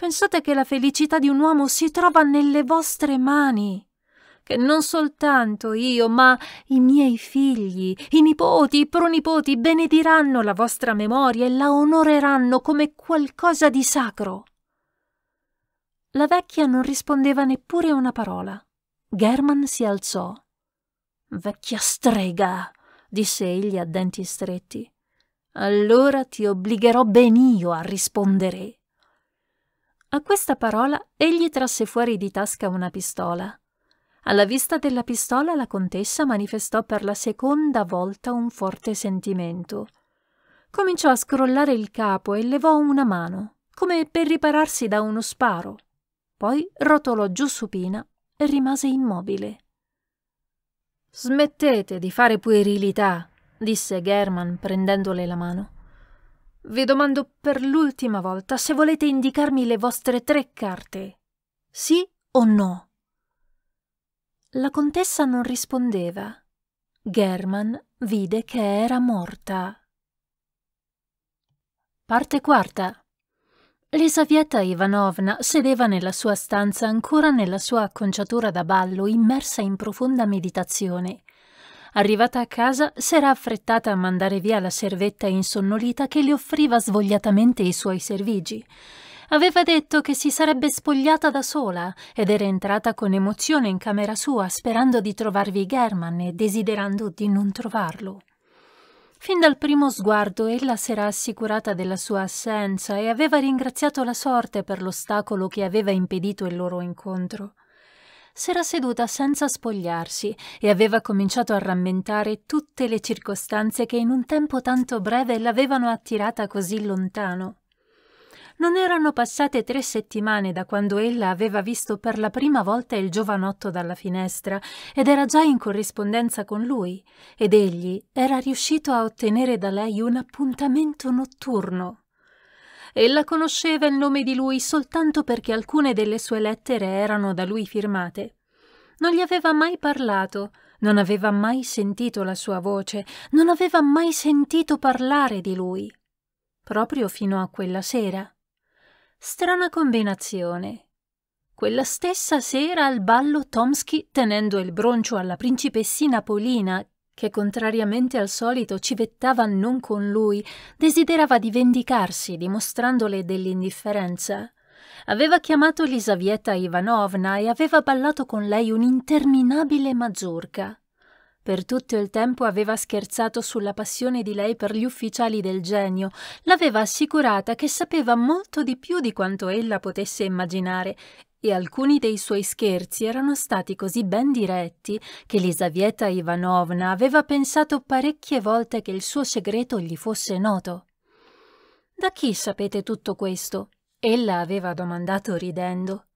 Pensate che la felicità di un uomo si trova nelle vostre mani, che non soltanto io, ma i miei figli, i nipoti, i pronipoti benediranno la vostra memoria e la onoreranno come qualcosa di sacro. La vecchia non rispondeva neppure una parola. German si alzò. Vecchia strega, disse egli a denti stretti. Allora ti obbligherò ben io a rispondere. A questa parola egli trasse fuori di tasca una pistola. Alla vista della pistola la contessa manifestò per la seconda volta un forte sentimento. Cominciò a scrollare il capo e levò una mano, come per ripararsi da uno sparo. Poi rotolò giù supina e rimase immobile. Smettete di fare puerilità, disse German prendendole la mano. Vi domando per l'ultima volta se volete indicarmi le vostre tre carte. Sì o no? La contessa non rispondeva. German vide che era morta. Parte quarta. Elisaveta Ivanovna sedeva nella sua stanza ancora nella sua acconciatura da ballo, immersa in profonda meditazione. Arrivata a casa, s'era affrettata a mandare via la servetta insonnolita che le offriva svogliatamente i suoi servigi. Aveva detto che si sarebbe spogliata da sola ed era entrata con emozione in camera sua sperando di trovarvi German e desiderando di non trovarlo. Fin dal primo sguardo ella s'era assicurata della sua assenza e aveva ringraziato la sorte per l'ostacolo che aveva impedito il loro incontro s'era seduta senza spogliarsi e aveva cominciato a rammentare tutte le circostanze che in un tempo tanto breve l'avevano attirata così lontano. Non erano passate tre settimane da quando ella aveva visto per la prima volta il giovanotto dalla finestra ed era già in corrispondenza con lui, ed egli era riuscito a ottenere da lei un appuntamento notturno. Ella conosceva il nome di lui soltanto perché alcune delle sue lettere erano da lui firmate. Non gli aveva mai parlato, non aveva mai sentito la sua voce, non aveva mai sentito parlare di lui. Proprio fino a quella sera. Strana combinazione. Quella stessa sera al ballo Tomsky, tenendo il broncio alla principessina Polina, che contrariamente al solito civettava non con lui, desiderava di vendicarsi dimostrandole dell'indifferenza. Aveva chiamato Lisavieta Ivanovna e aveva ballato con lei un'interminabile mazurka. Per tutto il tempo aveva scherzato sulla passione di lei per gli ufficiali del genio, l'aveva assicurata che sapeva molto di più di quanto ella potesse immaginare e alcuni dei suoi scherzi erano stati così ben diretti che Lisavieta Ivanovna aveva pensato parecchie volte che il suo segreto gli fosse noto. Da chi sapete tutto questo? Ella aveva domandato ridendo.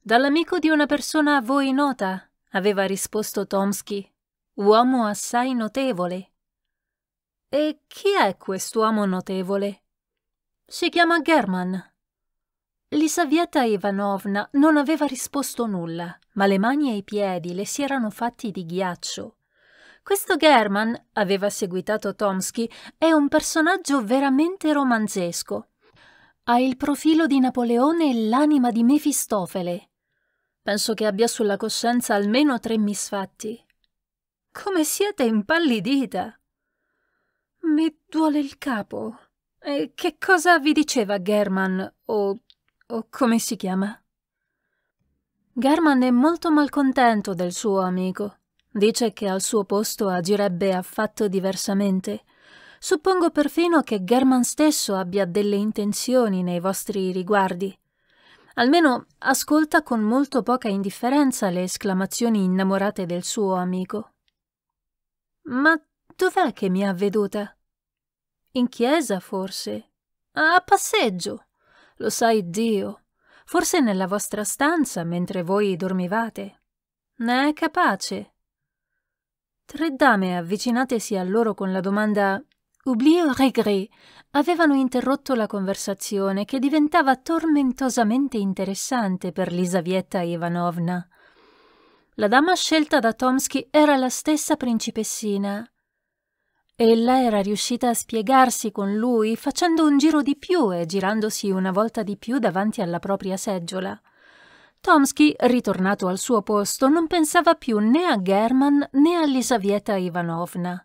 Dall'amico di una persona a voi nota, aveva risposto Tomsky, uomo assai notevole. E chi è quest'uomo notevole? Si chiama German, Lisavieta Ivanovna non aveva risposto nulla, ma le mani e i piedi le si erano fatti di ghiaccio. Questo German, aveva seguitato Tomsky, è un personaggio veramente romanzesco. Ha il profilo di Napoleone e l'anima di Mefistofele. Penso che abbia sulla coscienza almeno tre misfatti. Come siete impallidita! Mi duole il capo. E che cosa vi diceva German o o come si chiama. Garman è molto malcontento del suo amico. Dice che al suo posto agirebbe affatto diversamente. Suppongo perfino che German stesso abbia delle intenzioni nei vostri riguardi. Almeno ascolta con molto poca indifferenza le esclamazioni innamorate del suo amico. Ma dov'è che mi ha veduta? In chiesa, forse? A passeggio. Lo sai Dio, forse nella vostra stanza mentre voi dormivate. Ne è capace. Tre dame avvicinatesi a loro con la domanda Oublie o regret avevano interrotto la conversazione che diventava tormentosamente interessante per Lisavietta Ivanovna. La dama scelta da Tomsky era la stessa principessina, Ella era riuscita a spiegarsi con lui facendo un giro di più e girandosi una volta di più davanti alla propria seggiola. Tomsky, ritornato al suo posto, non pensava più né a German né a Lisaveta Ivanovna.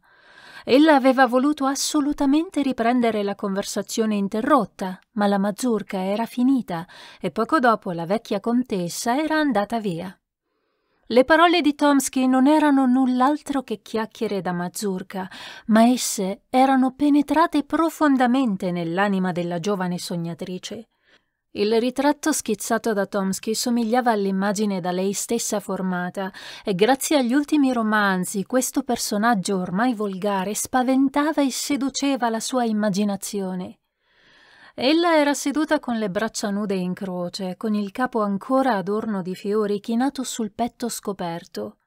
Ella aveva voluto assolutamente riprendere la conversazione interrotta, ma la mazurka era finita e poco dopo la vecchia contessa era andata via. Le parole di Tomsky non erano null'altro che chiacchiere da mazurka, ma esse erano penetrate profondamente nell'anima della giovane sognatrice. Il ritratto schizzato da Tomsky somigliava all'immagine da lei stessa formata e grazie agli ultimi romanzi questo personaggio ormai volgare spaventava e seduceva la sua immaginazione. Ella era seduta con le braccia nude in croce, con il capo ancora adorno di fiori chinato sul petto scoperto.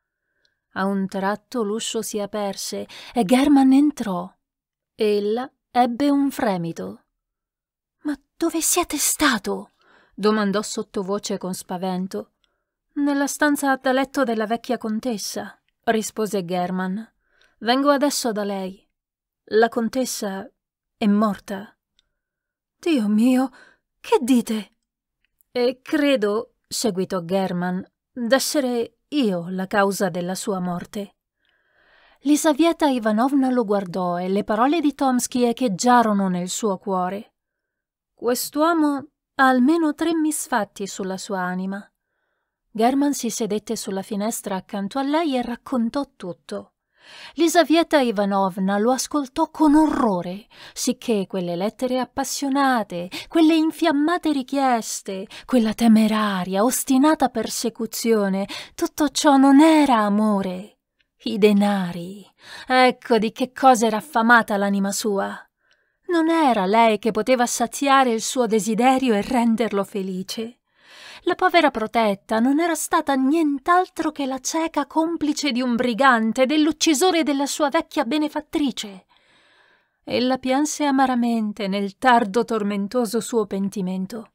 A un tratto l'uscio si aperse e German entrò. Ella ebbe un fremito. Ma dove siete stato? domandò sottovoce con spavento. Nella stanza da letto della vecchia contessa, rispose German. Vengo adesso da lei. La contessa è morta. Dio mio, che dite? E credo, seguitò German, d'essere io la causa della sua morte. Lisavieta Ivanovna lo guardò e le parole di Tomsky echeggiarono nel suo cuore. Quest'uomo ha almeno tre misfatti sulla sua anima. German si sedette sulla finestra accanto a lei e raccontò tutto. Lisaveta Ivanovna lo ascoltò con orrore, sicché quelle lettere appassionate, quelle infiammate richieste, quella temeraria, ostinata persecuzione, tutto ciò non era amore. I denari. Ecco di che cosa era affamata l'anima sua. Non era lei che poteva saziare il suo desiderio e renderlo felice. La povera protetta non era stata nient'altro che la cieca complice di un brigante, dell'uccisore della sua vecchia benefattrice. Ella pianse amaramente nel tardo tormentoso suo pentimento.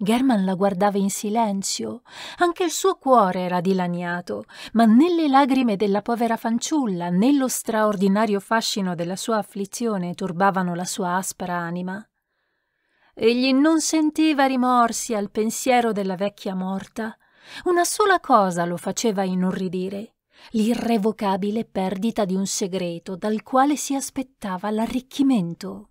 German la guardava in silenzio, anche il suo cuore era dilaniato, ma né le lagrime della povera fanciulla né lo straordinario fascino della sua afflizione turbavano la sua aspra anima. Egli non sentiva rimorsi al pensiero della vecchia morta. Una sola cosa lo faceva inorridire, l'irrevocabile perdita di un segreto dal quale si aspettava l'arricchimento.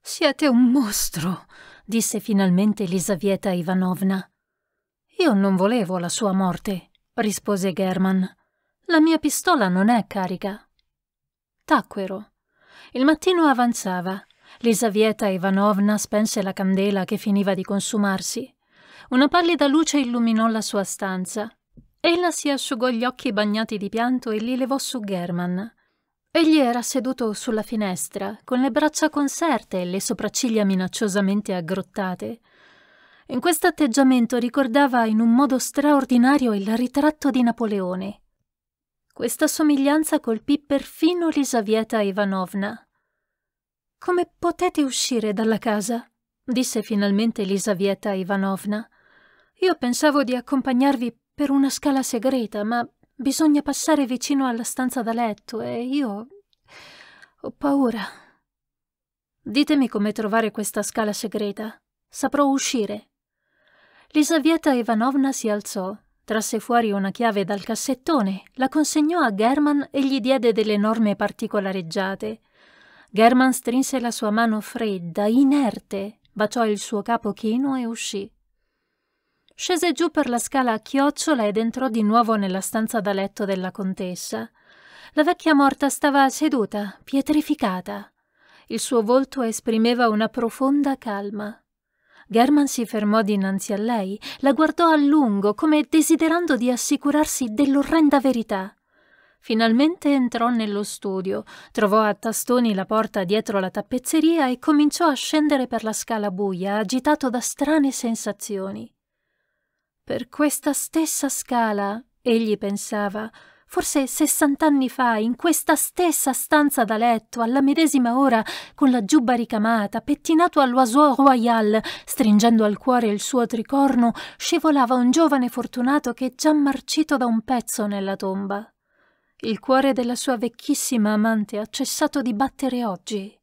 Siete un mostro, disse finalmente Elisaveta Ivanovna. Io non volevo la sua morte, rispose German. La mia pistola non è carica. Tacquero. Il mattino avanzava. Lisavieta Ivanovna spense la candela che finiva di consumarsi. Una pallida luce illuminò la sua stanza. Ella si asciugò gli occhi bagnati di pianto e li levò su German. Egli era seduto sulla finestra, con le braccia conserte e le sopracciglia minacciosamente aggrottate. In questo atteggiamento ricordava in un modo straordinario il ritratto di Napoleone. Questa somiglianza colpì perfino Lisavieta Ivanovna, come potete uscire dalla casa? disse finalmente Elisaveta Ivanovna. Io pensavo di accompagnarvi per una scala segreta, ma bisogna passare vicino alla stanza da letto e io ho paura. Ditemi come trovare questa scala segreta. Saprò uscire. Lisavieta Ivanovna si alzò, trasse fuori una chiave dal cassettone, la consegnò a German e gli diede delle norme particolareggiate. German strinse la sua mano fredda, inerte, baciò il suo capo chino e uscì. Scese giù per la scala a chiocciola ed entrò di nuovo nella stanza da letto della contessa. La vecchia morta stava seduta, pietrificata. Il suo volto esprimeva una profonda calma. German si fermò dinanzi a lei, la guardò a lungo come desiderando di assicurarsi dell'orrenda verità. Finalmente entrò nello studio, trovò a tastoni la porta dietro la tappezzeria e cominciò a scendere per la scala buia, agitato da strane sensazioni. Per questa stessa scala, egli pensava, forse sessant'anni fa, in questa stessa stanza da letto, alla medesima ora, con la giubba ricamata, pettinato all'oiseau royal, stringendo al cuore il suo tricorno, scivolava un giovane fortunato che è già marcito da un pezzo nella tomba. Il cuore della sua vecchissima amante ha cessato di battere oggi.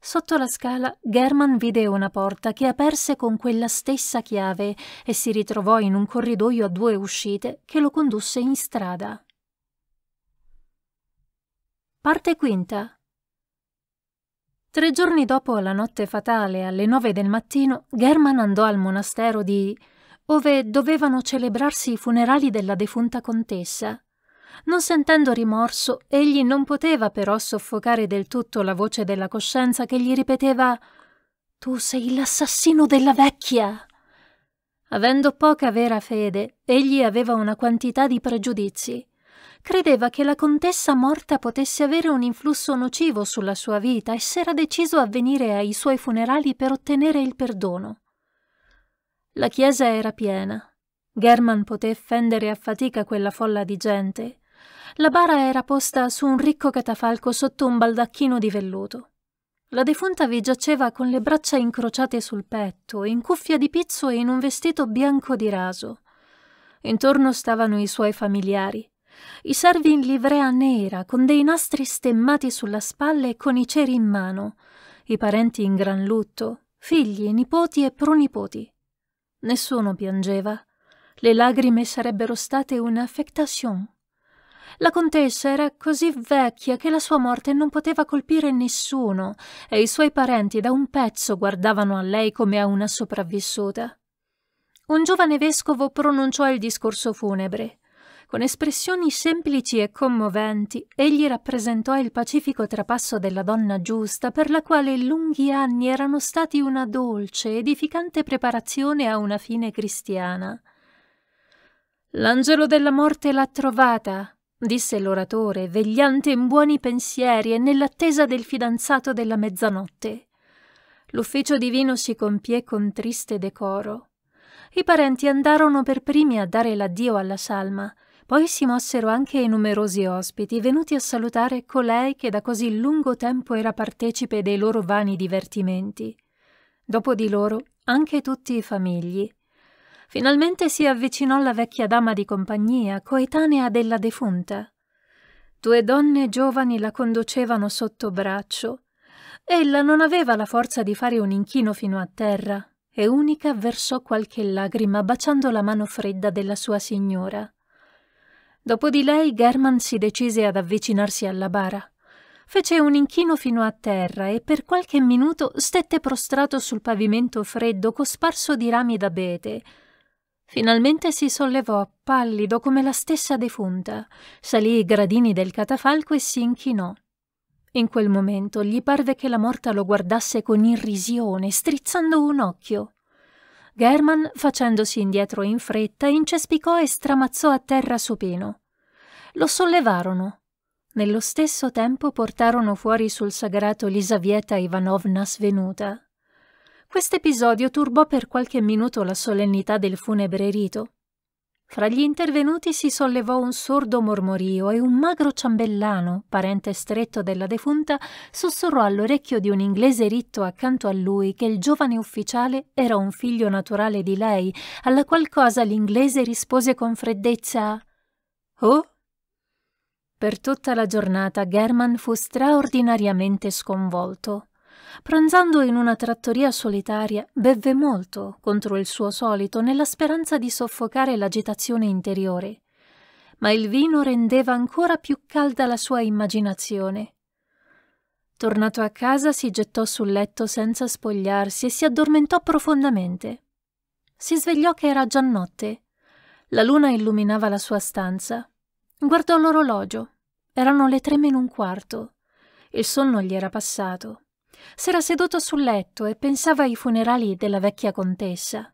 Sotto la scala German vide una porta che aperse con quella stessa chiave e si ritrovò in un corridoio a due uscite che lo condusse in strada. Parte quinta. Tre giorni dopo la notte fatale, alle nove del mattino, German andò al monastero di ove dovevano celebrarsi i funerali della defunta contessa. Non sentendo rimorso, egli non poteva però soffocare del tutto la voce della coscienza che gli ripeteva Tu sei l'assassino della vecchia. Avendo poca vera fede, egli aveva una quantità di pregiudizi. Credeva che la contessa morta potesse avere un influsso nocivo sulla sua vita e s'era deciso a venire ai suoi funerali per ottenere il perdono. La chiesa era piena. German poté fendere a fatica quella folla di gente. La bara era posta su un ricco catafalco sotto un baldacchino di velluto. La defunta vi giaceva con le braccia incrociate sul petto, in cuffia di pizzo e in un vestito bianco di raso. Intorno stavano i suoi familiari, i servi in livrea nera, con dei nastri stemmati sulla spalla e con i ceri in mano, i parenti in gran lutto, figli, nipoti e pronipoti. Nessuno piangeva. Le lagrime sarebbero state un'affectation. La contessa era così vecchia che la sua morte non poteva colpire nessuno e i suoi parenti da un pezzo guardavano a lei come a una sopravvissuta. Un giovane vescovo pronunciò il discorso funebre. Con espressioni semplici e commoventi, egli rappresentò il pacifico trapasso della donna giusta per la quale lunghi anni erano stati una dolce, edificante preparazione a una fine cristiana. L'angelo della morte l'ha trovata, disse l'oratore, vegliante in buoni pensieri e nell'attesa del fidanzato della mezzanotte. L'ufficio divino si compiè con triste decoro. I parenti andarono per primi a dare l'addio alla salma, poi si mossero anche i numerosi ospiti venuti a salutare colei che da così lungo tempo era partecipe dei loro vani divertimenti. Dopo di loro anche tutti i famigli, finalmente si avvicinò la vecchia dama di compagnia, coetanea della defunta. Due donne giovani la conducevano sotto braccio. Ella non aveva la forza di fare un inchino fino a terra, e unica versò qualche lagrima baciando la mano fredda della sua signora. Dopo di lei German si decise ad avvicinarsi alla bara. Fece un inchino fino a terra e per qualche minuto stette prostrato sul pavimento freddo cosparso di rami d'abete, Finalmente si sollevò, pallido come la stessa defunta, salì i gradini del catafalco e si inchinò. In quel momento gli parve che la morta lo guardasse con irrisione, strizzando un occhio. German, facendosi indietro in fretta, incespicò e stramazzò a terra supino. Lo sollevarono. Nello stesso tempo portarono fuori sul sagrato Lisavieta Ivanovna svenuta, questo episodio turbò per qualche minuto la solennità del funebre rito. Fra gli intervenuti si sollevò un sordo mormorio e un magro ciambellano, parente stretto della defunta, sussurrò all'orecchio di un inglese ritto accanto a lui che il giovane ufficiale era un figlio naturale di lei, alla qual cosa l'inglese rispose con freddezza Oh? Per tutta la giornata German fu straordinariamente sconvolto. Pranzando in una trattoria solitaria, bevve molto contro il suo solito nella speranza di soffocare l'agitazione interiore. Ma il vino rendeva ancora più calda la sua immaginazione. Tornato a casa si gettò sul letto senza spogliarsi e si addormentò profondamente. Si svegliò che era già notte. La luna illuminava la sua stanza. Guardò l'orologio. Erano le tre meno un quarto. Il sonno gli era passato. S'era seduto sul letto e pensava ai funerali della vecchia contessa.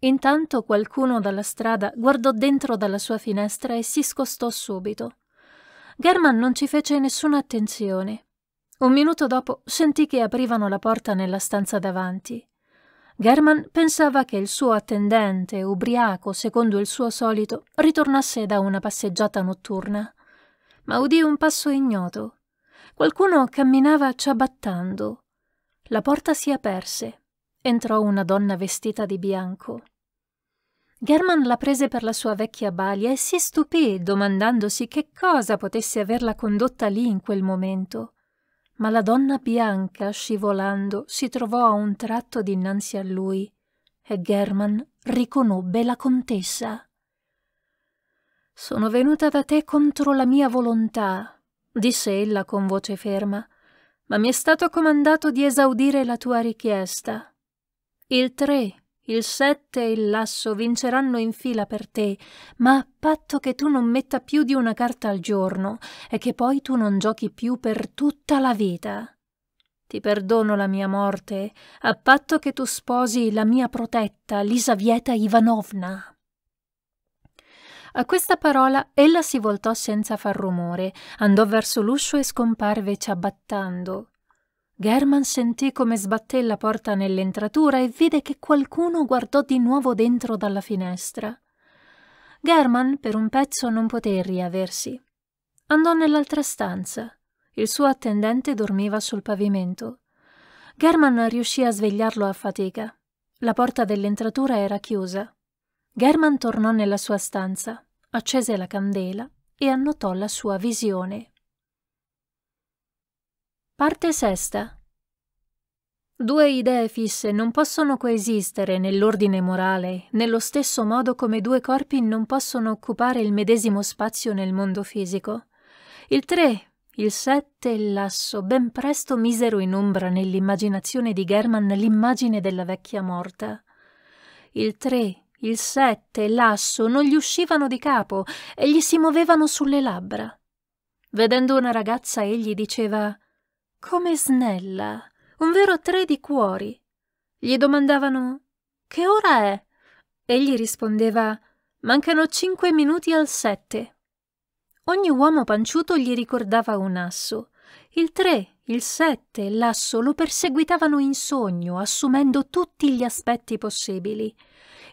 Intanto qualcuno dalla strada guardò dentro dalla sua finestra e si scostò subito. German non ci fece nessuna attenzione. Un minuto dopo sentì che aprivano la porta nella stanza davanti. German pensava che il suo attendente, ubriaco secondo il suo solito, ritornasse da una passeggiata notturna. Ma udì un passo ignoto. Qualcuno camminava ciabattando. La porta si aperse. Entrò una donna vestita di bianco. German la prese per la sua vecchia balia e si stupì domandandosi che cosa potesse averla condotta lì in quel momento. Ma la donna bianca, scivolando, si trovò a un tratto dinanzi a lui e German riconobbe la contessa. Sono venuta da te contro la mia volontà, disse ella con voce ferma, ma mi è stato comandato di esaudire la tua richiesta. Il tre, il sette e il lasso vinceranno in fila per te, ma a patto che tu non metta più di una carta al giorno e che poi tu non giochi più per tutta la vita. Ti perdono la mia morte, a patto che tu sposi la mia protetta, Lisavieta Ivanovna. A questa parola ella si voltò senza far rumore, andò verso l'uscio e scomparve ciabattando. German sentì come sbatté la porta nell'entratura e vide che qualcuno guardò di nuovo dentro dalla finestra. German per un pezzo non poté riaversi. Andò nell'altra stanza. Il suo attendente dormiva sul pavimento. German riuscì a svegliarlo a fatica. La porta dell'entratura era chiusa. German tornò nella sua stanza accese la candela e annotò la sua visione. Parte sesta. Due idee fisse non possono coesistere nell'ordine morale, nello stesso modo come due corpi non possono occupare il medesimo spazio nel mondo fisico. Il 3, il 7 e il l'asso ben presto misero in ombra nell'immaginazione di German l'immagine della vecchia morta. Il 3, il sette e l'asso non gli uscivano di capo e gli si muovevano sulle labbra. Vedendo una ragazza, egli diceva Come snella, un vero tre di cuori. Gli domandavano Che ora è? Egli rispondeva Mancano cinque minuti al sette. Ogni uomo panciuto gli ricordava un asso. Il tre, il sette e l'asso lo perseguitavano in sogno, assumendo tutti gli aspetti possibili.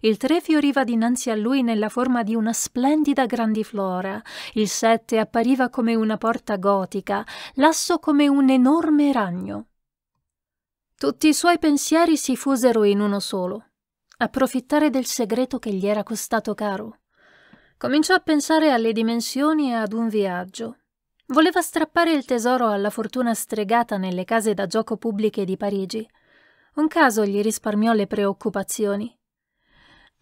Il 3 fioriva dinanzi a lui nella forma di una splendida grandiflora, il 7 appariva come una porta gotica, l'asso come un enorme ragno. Tutti i suoi pensieri si fusero in uno solo, approfittare del segreto che gli era costato caro. Cominciò a pensare alle dimensioni e ad un viaggio. Voleva strappare il tesoro alla fortuna stregata nelle case da gioco pubbliche di Parigi. Un caso gli risparmiò le preoccupazioni.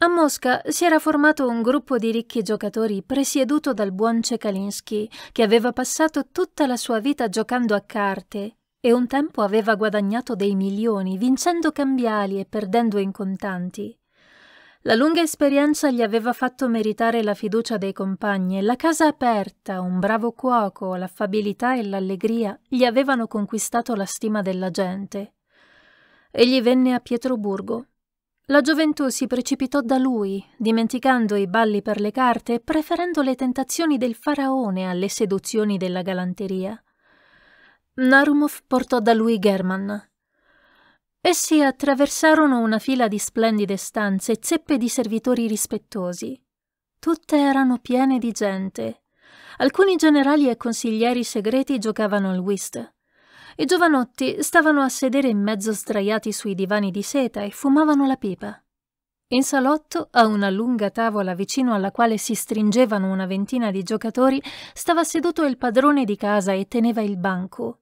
A Mosca si era formato un gruppo di ricchi giocatori presieduto dal buon Cekalinski, che aveva passato tutta la sua vita giocando a carte e un tempo aveva guadagnato dei milioni vincendo cambiali e perdendo in contanti. La lunga esperienza gli aveva fatto meritare la fiducia dei compagni e la casa aperta, un bravo cuoco, l'affabilità e l'allegria gli avevano conquistato la stima della gente. Egli venne a Pietroburgo la gioventù si precipitò da lui, dimenticando i balli per le carte e preferendo le tentazioni del faraone alle seduzioni della galanteria. Narumov portò da lui German. Essi attraversarono una fila di splendide stanze, zeppe di servitori rispettosi. Tutte erano piene di gente. Alcuni generali e consiglieri segreti giocavano al whist. I giovanotti stavano a sedere in mezzo sdraiati sui divani di seta e fumavano la pipa. In salotto, a una lunga tavola vicino alla quale si stringevano una ventina di giocatori, stava seduto il padrone di casa e teneva il banco.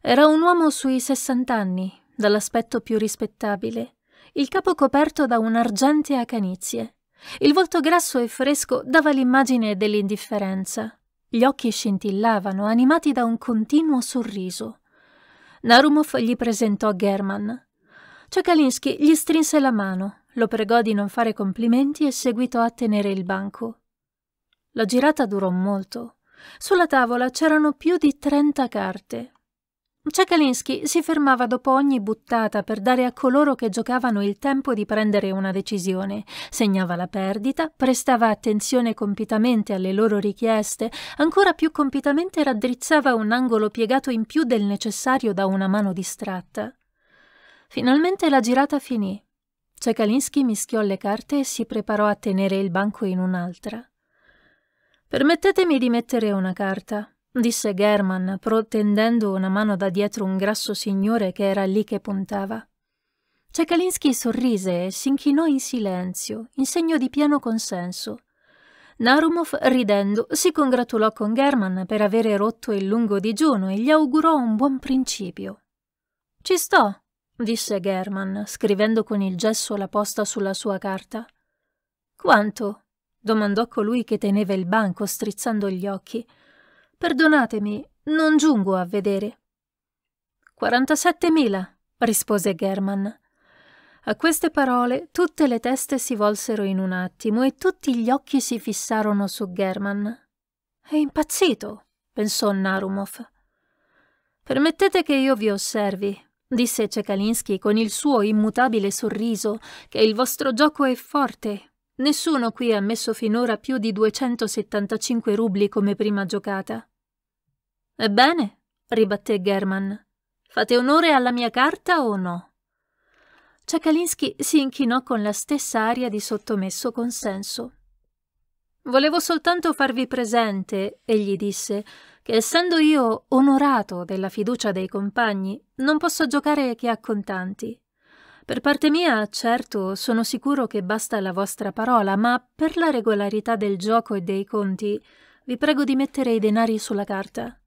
Era un uomo sui sessant'anni, dall'aspetto più rispettabile, il capo coperto da un'argentea canizie. Il volto grasso e fresco dava l'immagine dell'indifferenza. Gli occhi scintillavano, animati da un continuo sorriso. Narumov gli presentò German. Ciakalinski gli strinse la mano, lo pregò di non fare complimenti e seguitò a tenere il banco. La girata durò molto. Sulla tavola c'erano più di trenta carte, Ciakalinski si fermava dopo ogni buttata per dare a coloro che giocavano il tempo di prendere una decisione, segnava la perdita, prestava attenzione compitamente alle loro richieste, ancora più compitamente raddrizzava un angolo piegato in più del necessario da una mano distratta. Finalmente la girata finì. Ciakalinski mischiò le carte e si preparò a tenere il banco in un'altra. Permettetemi di mettere una carta, disse German, protendendo una mano da dietro un grasso signore che era lì che puntava. Ciakalinski sorrise e s'inchinò in silenzio, in segno di pieno consenso. Narumov, ridendo, si congratulò con German per avere rotto il lungo digiuno e gli augurò un buon principio. Ci sto, disse German, scrivendo con il gesso la posta sulla sua carta. Quanto? domandò colui che teneva il banco, strizzando gli occhi. Perdonatemi, non giungo a vedere. 47.000, rispose German. A queste parole tutte le teste si volsero in un attimo e tutti gli occhi si fissarono su German. È impazzito, pensò Narumov. Permettete che io vi osservi, disse Cekalinsky con il suo immutabile sorriso, che il vostro gioco è forte, Nessuno qui ha messo finora più di 275 rubli come prima giocata. Ebbene, ribatté German, fate onore alla mia carta o no? Ciakalinsky si inchinò con la stessa aria di sottomesso consenso. Volevo soltanto farvi presente, egli disse, che essendo io onorato della fiducia dei compagni, non posso giocare che a contanti. Per parte mia, certo, sono sicuro che basta la vostra parola, ma per la regolarità del gioco e dei conti, vi prego di mettere i denari sulla carta.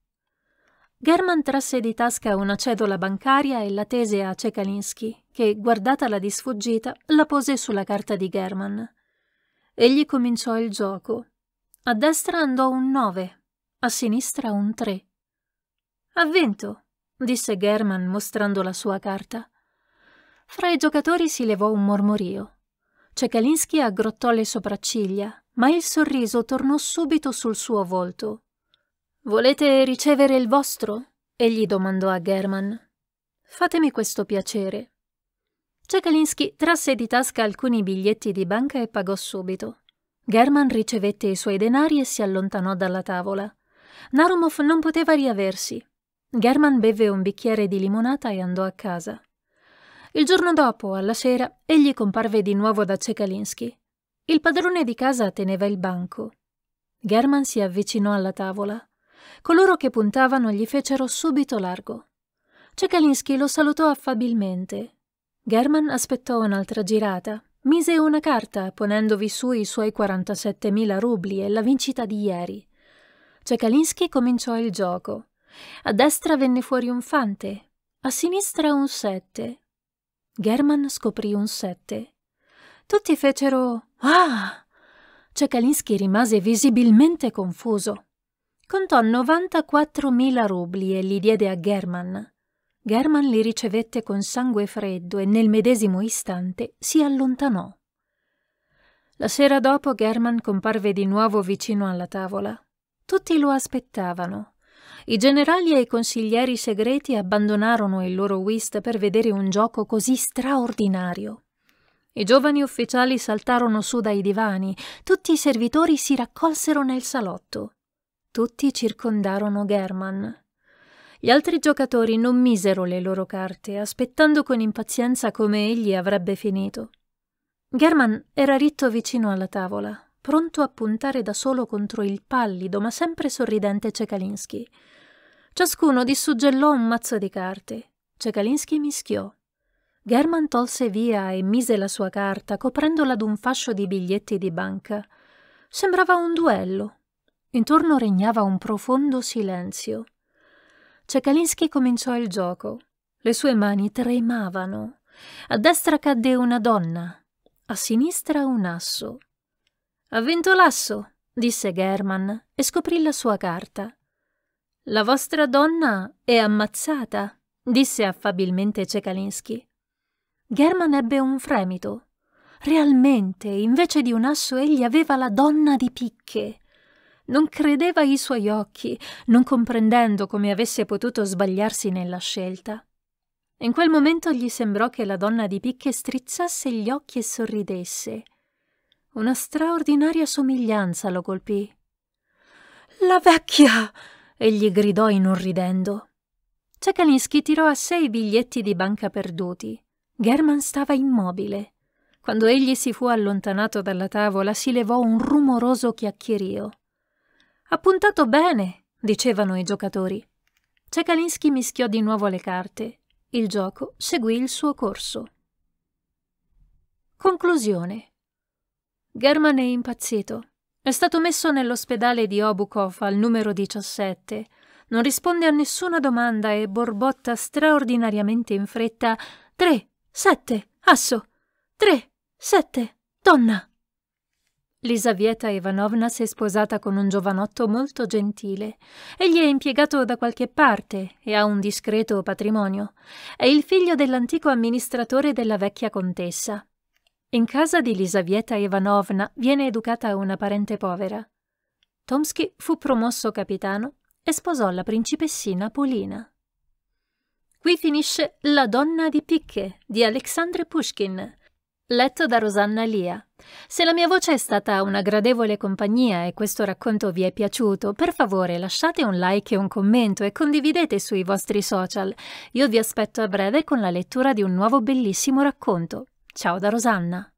German trasse di tasca una cedola bancaria e la tese a Cekalinski, che, guardatala di sfuggita, la pose sulla carta di German. Egli cominciò il gioco. A destra andò un 9, a sinistra un 3. Ha vinto, disse German mostrando la sua carta. Fra i giocatori si levò un mormorio. Cekalinski aggrottò le sopracciglia, ma il sorriso tornò subito sul suo volto. Volete ricevere il vostro? egli domandò a German. Fatemi questo piacere. Cekalinski trasse di tasca alcuni biglietti di banca e pagò subito. German ricevette i suoi denari e si allontanò dalla tavola. Narumov non poteva riaversi. German bevve un bicchiere di limonata e andò a casa. Il giorno dopo, alla sera, egli comparve di nuovo da Cekalinski. Il padrone di casa teneva il banco. German si avvicinò alla tavola. Coloro che puntavano gli fecero subito largo. Cekalinski lo salutò affabilmente. German aspettò un'altra girata, mise una carta ponendovi su i suoi 47.000 rubli e la vincita di ieri. Cekalinski cominciò il gioco. A destra venne fuori un fante, a sinistra un sette, German scoprì un sette. Tutti fecero Ah! Cekalinski rimase visibilmente confuso. Contò 94.000 rubli e li diede a German. German li ricevette con sangue freddo e nel medesimo istante si allontanò. La sera dopo German comparve di nuovo vicino alla tavola. Tutti lo aspettavano. I generali e i consiglieri segreti abbandonarono il loro whist per vedere un gioco così straordinario. I giovani ufficiali saltarono su dai divani, tutti i servitori si raccolsero nel salotto. Tutti circondarono German. Gli altri giocatori non misero le loro carte, aspettando con impazienza come egli avrebbe finito. German era ritto vicino alla tavola, pronto a puntare da solo contro il pallido ma sempre sorridente Cekalinski. Ciascuno dissuggellò un mazzo di carte. Cekalinski mischiò. German tolse via e mise la sua carta, coprendola d'un fascio di biglietti di banca. Sembrava un duello. Intorno regnava un profondo silenzio. Cekalinski cominciò il gioco. Le sue mani tremavano. A destra cadde una donna, a sinistra un asso. Ha vinto l'asso, disse German e scoprì la sua carta. La vostra donna è ammazzata, disse affabilmente Cekalinsky. German ebbe un fremito. Realmente, invece di un asso, egli aveva la donna di picche. Non credeva ai suoi occhi, non comprendendo come avesse potuto sbagliarsi nella scelta. In quel momento gli sembrò che la donna di picche strizzasse gli occhi e sorridesse. Una straordinaria somiglianza lo colpì. La vecchia! egli gridò inorridendo. Cekalinski tirò a sé i biglietti di banca perduti. German stava immobile. Quando egli si fu allontanato dalla tavola si levò un rumoroso chiacchierio. Ha puntato bene, dicevano i giocatori. Cekalinski mischiò di nuovo le carte. Il gioco seguì il suo corso. Conclusione. German è impazzito. È stato messo nell'ospedale di Obukov al numero 17. Non risponde a nessuna domanda e borbotta straordinariamente in fretta «Tre, sette, asso! Tre, sette, donna!» Lisavieta Ivanovna si è sposata con un giovanotto molto gentile. Egli è impiegato da qualche parte e ha un discreto patrimonio. È il figlio dell'antico amministratore della vecchia contessa. In casa di Lisavieta Ivanovna viene educata una parente povera. Tomsky fu promosso capitano e sposò la principessina Polina. Qui finisce La donna di picche di Alexandre Pushkin, letto da Rosanna Lia. Se la mia voce è stata una gradevole compagnia e questo racconto vi è piaciuto, per favore lasciate un like e un commento e condividete sui vostri social. Io vi aspetto a breve con la lettura di un nuovo bellissimo racconto. Ciao da Rosanna.